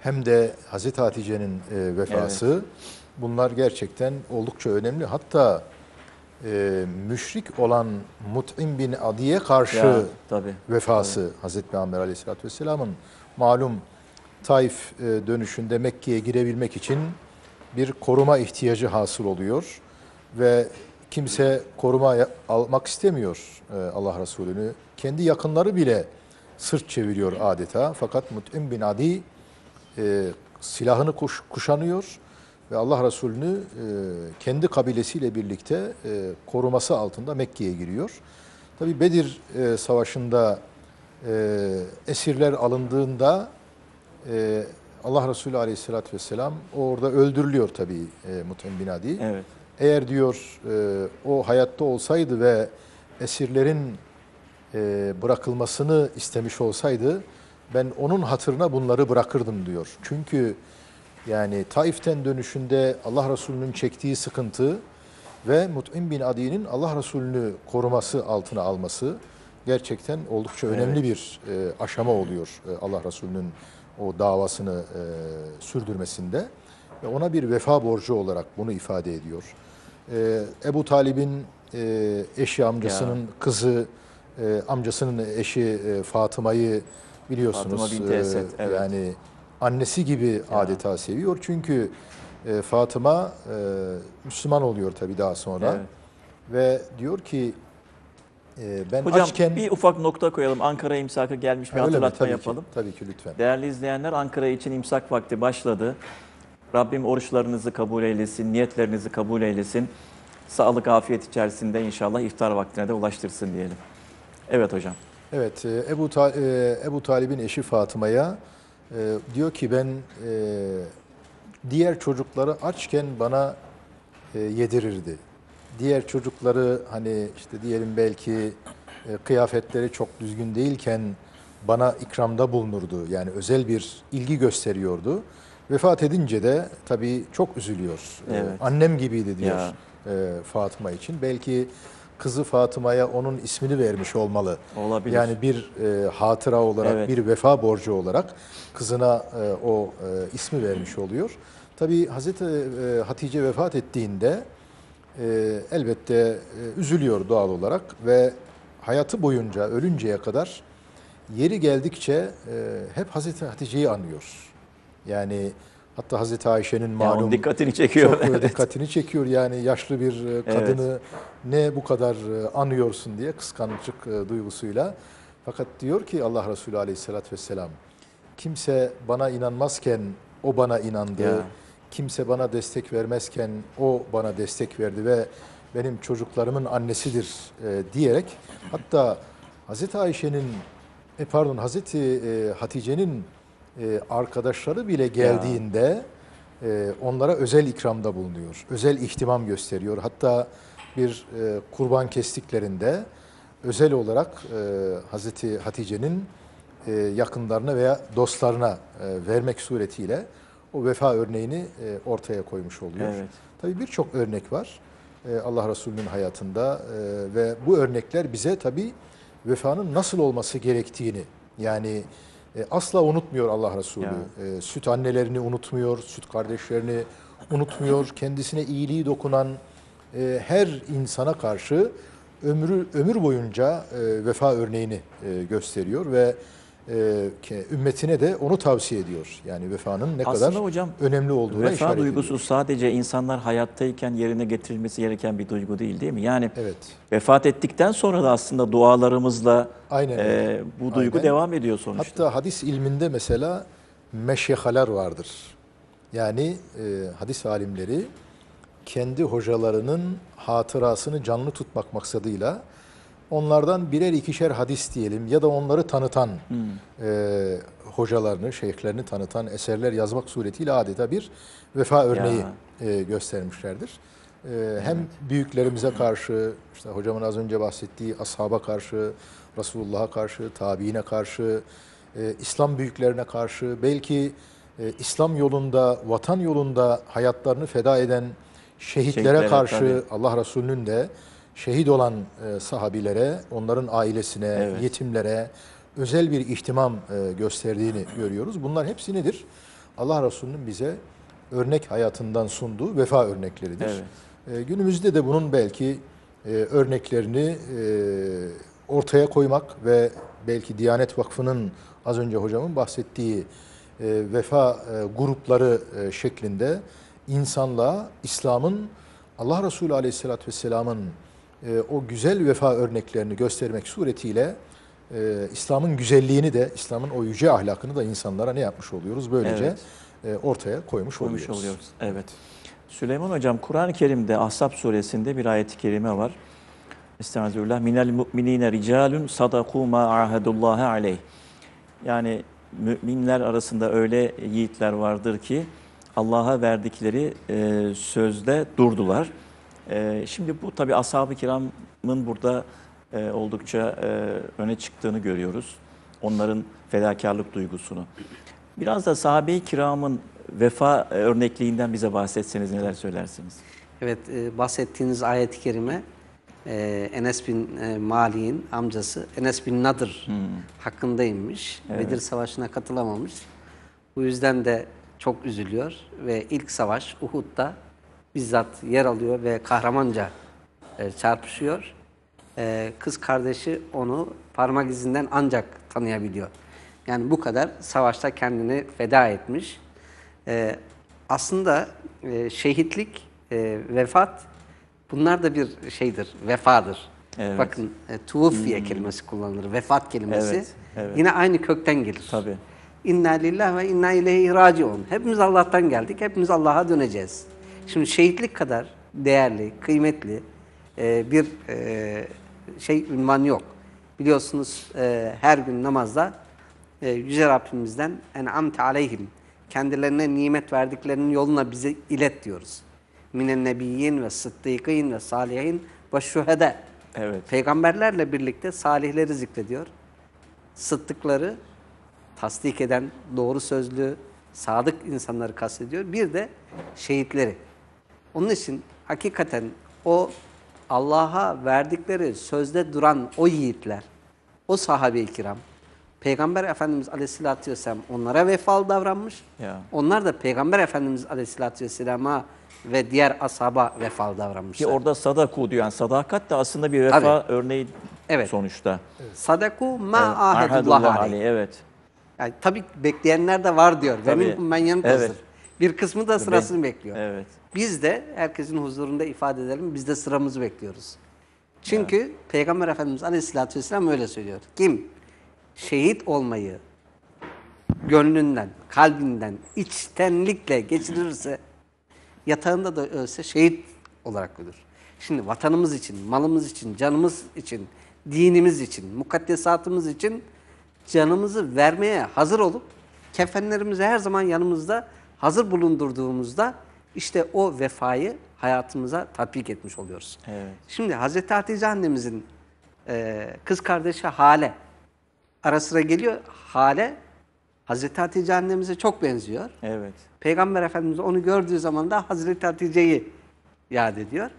hem de Hazreti Hatice'nin e, vefası evet. bunlar gerçekten oldukça önemli. Hatta e, müşrik olan Mut'im bin Adi'ye karşı ya, tabii, vefası tabii. Hazreti Peygamber aleyhissalatü vesselamın malum Taif e, dönüşünde Mekke'ye girebilmek için bir koruma ihtiyacı hasıl oluyor ve kimse koruma almak istemiyor e, Allah Resulü'nü. Kendi yakınları bile sırt çeviriyor adeta. Fakat Mut'im bin Adi e, silahını kuş, kuşanıyor ve Allah Resulü'nü e, kendi kabilesiyle birlikte e, koruması altında Mekke'ye giriyor. Tabi Bedir e, Savaşı'nda e, esirler alındığında e, Allah Resulü Aleyhisselatü Vesselam orada öldürülüyor tabi e, Mut'im bin Adi. Evet. Eğer diyor e, o hayatta olsaydı ve esirlerin e, bırakılmasını istemiş olsaydı ben onun hatırına bunları bırakırdım diyor. Çünkü yani Taif'ten dönüşünde Allah Resulü'nün çektiği sıkıntı ve Mut'im bin Adi'nin Allah Resulü'nü koruması altına alması gerçekten oldukça önemli bir e, aşama oluyor e, Allah Resulü'nün o davasını e, sürdürmesinde. Ve ona bir vefa borcu olarak bunu ifade ediyor. Ee, Ebu Talib'in e, eşi amcasının ya. kızı e, amcasının eşi e, Fatıma'yı biliyorsunuz. Fatıma binti Esed, e, evet. Yani annesi gibi ya. adeta seviyor. Çünkü e, Fatıma Müslüman oluyor tabii daha sonra. Evet. Ve diyor ki ben Hocam, açken... bir ufak nokta koyalım. Ankara imsakı gelmiş bir ha, hatırlatma mi? Tabii yapalım. Ki, tabii ki lütfen. Değerli izleyenler Ankara için imsak vakti başladı. Rabbim oruçlarınızı kabul eylesin, niyetlerinizi kabul eylesin. Sağlık, afiyet içerisinde inşallah iftar vaktine de ulaştırsın diyelim. Evet hocam. Evet, e, Ebu, Ta e, Ebu Talib'in eşi Fatıma'ya e, diyor ki ben e, diğer çocukları açken bana e, yedirirdi. Diğer çocukları hani işte diyelim belki e, kıyafetleri çok düzgün değilken bana ikramda bulunurdu. Yani özel bir ilgi gösteriyordu. Vefat edince de tabii çok üzülüyor. Ee, evet. Ee, annem gibiydi diyor e, Fatıma için. Belki kızı Fatıma'ya onun ismini vermiş olmalı. Olabilir. Yani bir e, hatıra olarak, evet. bir vefa borcu olarak kızına e, o e, ismi vermiş oluyor. Tabii Hazreti e, Hatice vefat ettiğinde e, elbette e, üzülüyor doğal olarak ve hayatı boyunca ölünceye kadar yeri geldikçe e, hep Hazreti Hatice'yi anıyor. Yani hatta Hazreti Ayşe'nin malum yani dikkatini çekiyor. Çok e, evet. dikkatini çekiyor. Yani yaşlı bir e, kadını evet. ne bu kadar e, anıyorsun diye kıskançlık duygusuyla. Fakat diyor ki Allah Resulü Aleyhisselatü vesselam kimse bana inanmazken o bana inandı. Ya. Kimse bana destek vermezken o bana destek verdi ve benim çocuklarımın annesidir e, diyerek hatta Hazreti Ayşe'nin e, pardon Hazreti e, Hatice'nin e, arkadaşları bile geldiğinde e, onlara özel ikramda bulunuyor. Özel ihtimam gösteriyor. Hatta bir e, kurban kestiklerinde özel olarak Hazreti Hatice'nin e, yakınlarına veya dostlarına vermek suretiyle o vefa örneğini ortaya koymuş oluyor. Evet. Tabii birçok örnek var Allah Resulü'nün hayatında ve bu örnekler bize tabii vefanın nasıl olması gerektiğini yani e, asla unutmuyor Allah Resulü. Yani. E, süt annelerini unutmuyor, süt kardeşlerini unutmuyor. Kendisine iyiliği dokunan e, her insana karşı ömrü ömür boyunca vefa örneğini gösteriyor ve e, ümmetine de onu tavsiye ediyor. Yani vefanın ne Aslında kadar hocam, önemli olduğuna vefa işaret duygusu sadece insanlar hayattayken yerine getirilmesi gereken bir duygu değil değil mi? Yani evet. vefat ettikten sonra da aslında dualarımızla Aynen. E, bu duygu Aynen. devam ediyor sonuçta. Hatta hadis ilminde mesela meşyehalar vardır. Yani e, hadis alimleri kendi hocalarının hatırasını canlı tutmak maksadıyla onlardan birer ikişer hadis diyelim ya da onları tanıtan hmm. e, hocalarını, şeyhlerini tanıtan eserler yazmak suretiyle adeta bir vefa örneği e, göstermişlerdir. E, hem evet. büyüklerimize karşı, işte hocamın az önce bahsettiği ashaba karşı, Resulullah'a karşı, tabiine karşı, e, İslam büyüklerine karşı, belki e, İslam yolunda, vatan yolunda hayatlarını feda eden şehitlere Şehitler, karşı tabii. Allah Resulü'nün de şehit olan e, sahabilere, onların ailesine, evet. yetimlere özel bir ihtimam e, gösterdiğini görüyoruz. Bunlar hepsi nedir? Allah Resulü'nün bize örnek hayatından sunduğu vefa örnekleridir. Evet. E, günümüzde de bunun belki örneklerini ortaya koymak ve belki Diyanet Vakfı'nın az önce hocamın bahsettiği vefa grupları şeklinde insanlığa İslam'ın Allah Resulü Aleyhisselatü Vesselam'ın e, o güzel vefa örneklerini göstermek suretiyle e, İslam'ın güzelliğini de, İslam'ın o yüce ahlakını da insanlara ne yapmış oluyoruz? Böylece evet. e, ortaya koymuş, koymuş oluyoruz. oluyoruz. Evet. Süleyman Hocam, Kur'an-ı Kerim'de Ahzab suresinde bir ayet-i kerime var. Estağfirullah. Minel mu'minine ricalun sadaku ma ahadullahi aleyh. Yani müminler arasında öyle yiğitler vardır ki Allah'a verdikleri e, sözde durdular. Ee, şimdi bu tabi ashab-ı kiramın burada e, oldukça e, öne çıktığını görüyoruz. Onların fedakarlık duygusunu. Biraz da sahabe-i kiramın vefa e, örnekliğinden bize bahsetseniz neler söylersiniz? Evet, bahsettiğiniz ayet-i kerime e, Enes bin Mali'nin amcası Enes bin Nadır hmm. hakkındaymış. Evet. Bedir Savaşı'na katılamamış. Bu yüzden de çok üzülüyor ve ilk savaş Uhud'da bizzat yer alıyor ve kahramanca e, çarpışıyor. E, kız kardeşi onu parmak izinden ancak tanıyabiliyor. Yani bu kadar savaşta kendini feda etmiş. E, aslında e, şehitlik, e, vefat bunlar da bir şeydir, vefadır. Evet. Bakın e, tuvfiye hmm. kelimesi kullanılır, vefat kelimesi. Evet, evet. Yine aynı kökten gelir. Tabii. İnna lillah ve inna ileyhi raciun. Hepimiz Allah'tan geldik, hepimiz Allah'a döneceğiz. Şimdi şehitlik kadar değerli, kıymetli e, bir e, şey ünvan yok. Biliyorsunuz e, her gün namazda e, Yüce Rabbimizden en en'amte aleyhim kendilerine nimet verdiklerinin yoluna bize ilet diyoruz. Minen nebiyyin ve sıddıkîn ve salihin ve şühede. Evet. Peygamberlerle birlikte salihleri zikrediyor. Sıddıkları tasdik eden, doğru sözlü, sadık insanları kastediyor. Bir de şehitleri. Onun için hakikaten o Allah'a verdikleri sözde duran o yiğitler, o sahabe-i kiram, Peygamber Efendimiz Aleyhisselatü Vesselam onlara vefalı davranmış. Ya. Onlar da Peygamber Efendimiz Aleyhisselatü Vesselam'a ve diğer ashaba vefalı davranmışlar. Ki orada sadaku diyor. Yani sadakat de aslında bir vefa evet. örneği evet. sonuçta. Evet. Sadaku ma evet. ahedullah aleyh. Evet. Yani tabii bekleyenler de var diyor. Tabii. Benim ben yanıtasır. Evet. Bir kısmı da sırasını ben, bekliyor. Evet. Biz de herkesin huzurunda ifade edelim. Biz de sıramızı bekliyoruz. Çünkü evet. Peygamber Efendimiz Aleyhisselatü Vesselam öyle söylüyor. Kim şehit olmayı gönlünden, kalbinden, içtenlikle geçirirse yatağında da ölse şehit olarak ölür. Şimdi vatanımız için, malımız için, canımız için, dinimiz için, mukaddesatımız için canımızı vermeye hazır olup kefenlerimizi her zaman yanımızda hazır bulundurduğumuzda işte o vefayı hayatımıza tatbik etmiş oluyoruz. Evet. Şimdi Hazreti Hatice annemizin e, kız kardeşi Hale ara sıra geliyor. Hale Hazreti Hatice annemize çok benziyor. Evet. Peygamber Efendimiz onu gördüğü zaman da Hazreti Hatice'yi yad ediyor.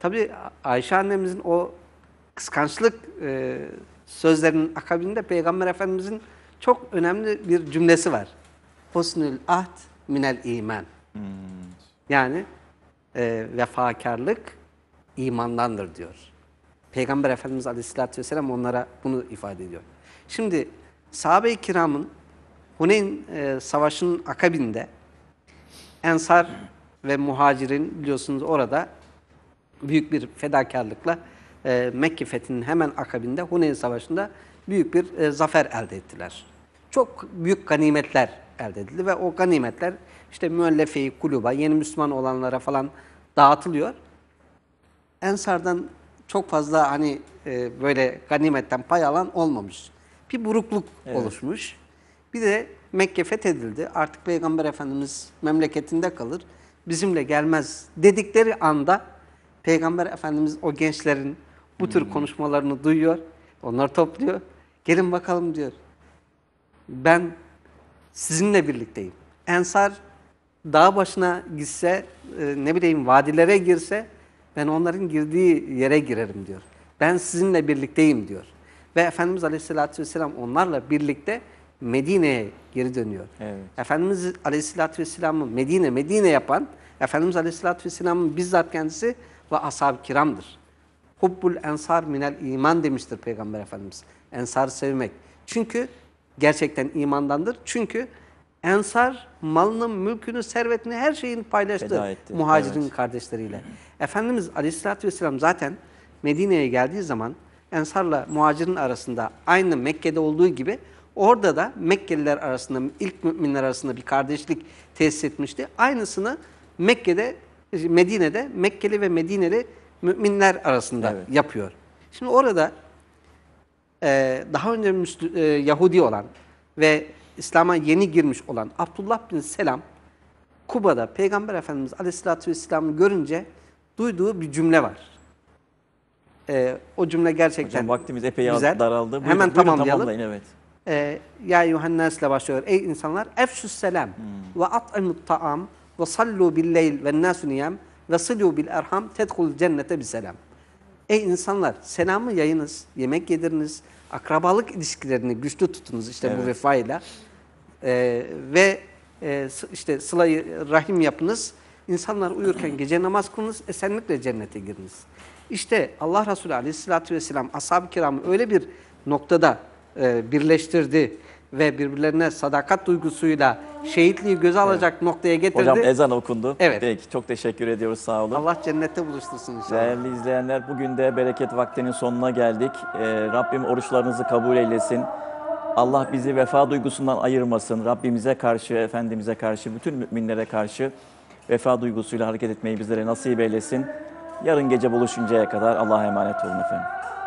Tabi Ayşe annemizin o kıskançlık e, sözlerinin akabinde Peygamber Efendimizin çok önemli bir cümlesi var. Hosnül ahd minel iman. Hmm. Yani e, vefakarlık imandandır diyor. Peygamber Efendimiz Aleyhisselatü Vesselam onlara bunu ifade ediyor. Şimdi sahabe-i kiramın Huneyn e, Savaşı'nın akabinde Ensar ve Muhacir'in biliyorsunuz orada büyük bir fedakarlıkla e, Mekke fethinin hemen akabinde Huneyn Savaşı'nda büyük bir e, zafer elde ettiler. Çok büyük ganimetler elde edildi ve o ganimetler işte müellefeyi, kuluba, yeni Müslüman olanlara falan dağıtılıyor. Ensardan çok fazla hani e, böyle ganimetten pay alan olmamış. Bir burukluk evet. oluşmuş. Bir de Mekke fethedildi. Artık Peygamber Efendimiz memleketinde kalır. Bizimle gelmez dedikleri anda Peygamber Efendimiz o gençlerin bu tür hmm. konuşmalarını duyuyor. Onları topluyor. Gelin bakalım diyor. Ben sizinle birlikteyim. Ensar dağ başına gitse, e, ne bileyim vadilere girse ben onların girdiği yere girerim diyor. Ben sizinle birlikteyim diyor. Ve Efendimiz Aleyhisselatü Vesselam onlarla birlikte Medine'ye geri dönüyor. Evet. Efendimiz Aleyhisselatü Vesselam'ı Medine, Medine yapan Efendimiz Aleyhisselatü Vesselam'ın bizzat kendisi ve ashab-ı kiramdır. Hubbul ensar minel iman demiştir Peygamber Efendimiz. Ensar sevmek. Çünkü gerçekten imandandır. Çünkü ensar malını, mülkünü, servetini, her şeyini paylaştı muhacirin evet. kardeşleriyle. Efendimiz Aleyhisselatü Vesselam zaten Medine'ye geldiği zaman ensarla muhacirin arasında aynı Mekke'de olduğu gibi orada da Mekkeliler arasında, ilk müminler arasında bir kardeşlik tesis etmişti. Aynısını Mekke'de, Medine'de, Mekkeli ve Medineli müminler arasında evet. yapıyor. Şimdi orada e, daha önce Müslü, e, Yahudi olan ve İslam'a yeni girmiş olan Abdullah bin Selam Kuba'da Peygamber Efendimiz Aleyhisselatü Vesselam'ı görünce duyduğu bir cümle var. E, o cümle gerçekten Hocam, vaktimiz epey güzel. daraldı. Buyurun, Hemen buyurun, tamamlayalım. Tamamlayın, evet. E, ya Yuhannes ile başlıyor. Ey insanlar efşus selam hmm. ve at'imut ta'am ve sallu bil leyl ve nasu niyam ve silu bil erham tedhul cennete bi selam. Ey insanlar selamı yayınız, yemek yediriniz, akrabalık ilişkilerini güçlü tutunuz işte evet. bu vefayla. Ee, ve e, işte sılayı rahim yapınız. İnsanlar uyurken gece namaz kılınız, esenlikle cennete giriniz. İşte Allah Resulü aleyhissalatü vesselam ashab-ı kiramı öyle bir noktada e, birleştirdi ve birbirlerine sadakat duygusuyla şehitliği göze alacak noktaya getirdi. Hocam ezan okundu. Evet. Peki çok teşekkür ediyoruz sağ olun. Allah cennette buluştursun inşallah. Değerli izleyenler bugün de bereket vaktinin sonuna geldik. Ee, Rabbim oruçlarınızı kabul eylesin. Allah bizi vefa duygusundan ayırmasın. Rabbimize karşı, Efendimiz'e karşı, bütün müminlere karşı vefa duygusuyla hareket etmeyi bizlere nasip eylesin. Yarın gece buluşuncaya kadar Allah'a emanet olun efendim.